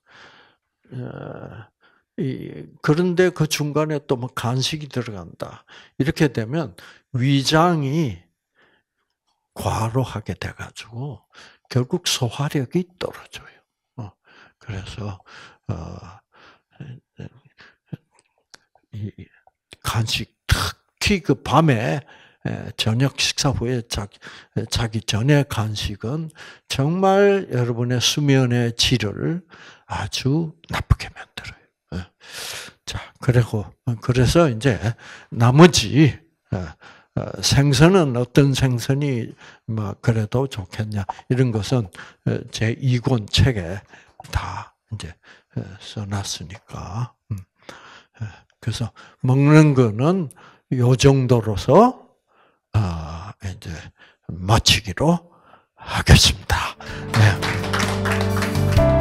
그런데 그 중간에 또뭐 간식이 들어간다 이렇게 되면 위장이 과로하게 돼가지고 결국 소화력이 떨어져요. 그래서 어, 이 간식 특히 그 밤에 저녁 식사 후에 자기, 자기 전에 간식은 정말 여러분의 수면의 질을 아주 나쁘게 만들어요. 자, 그리고, 어, 그래서 이제 나머지 어, 어, 생선은 어떤 생선이 막 뭐 그래도 좋겠냐. 이런 것은 제 2권 책에 다 이제 써놨으니까. 음. 예, 그래서 먹는 거는 요 정도로서 아, 이제 마치기로 하겠습니다. 네.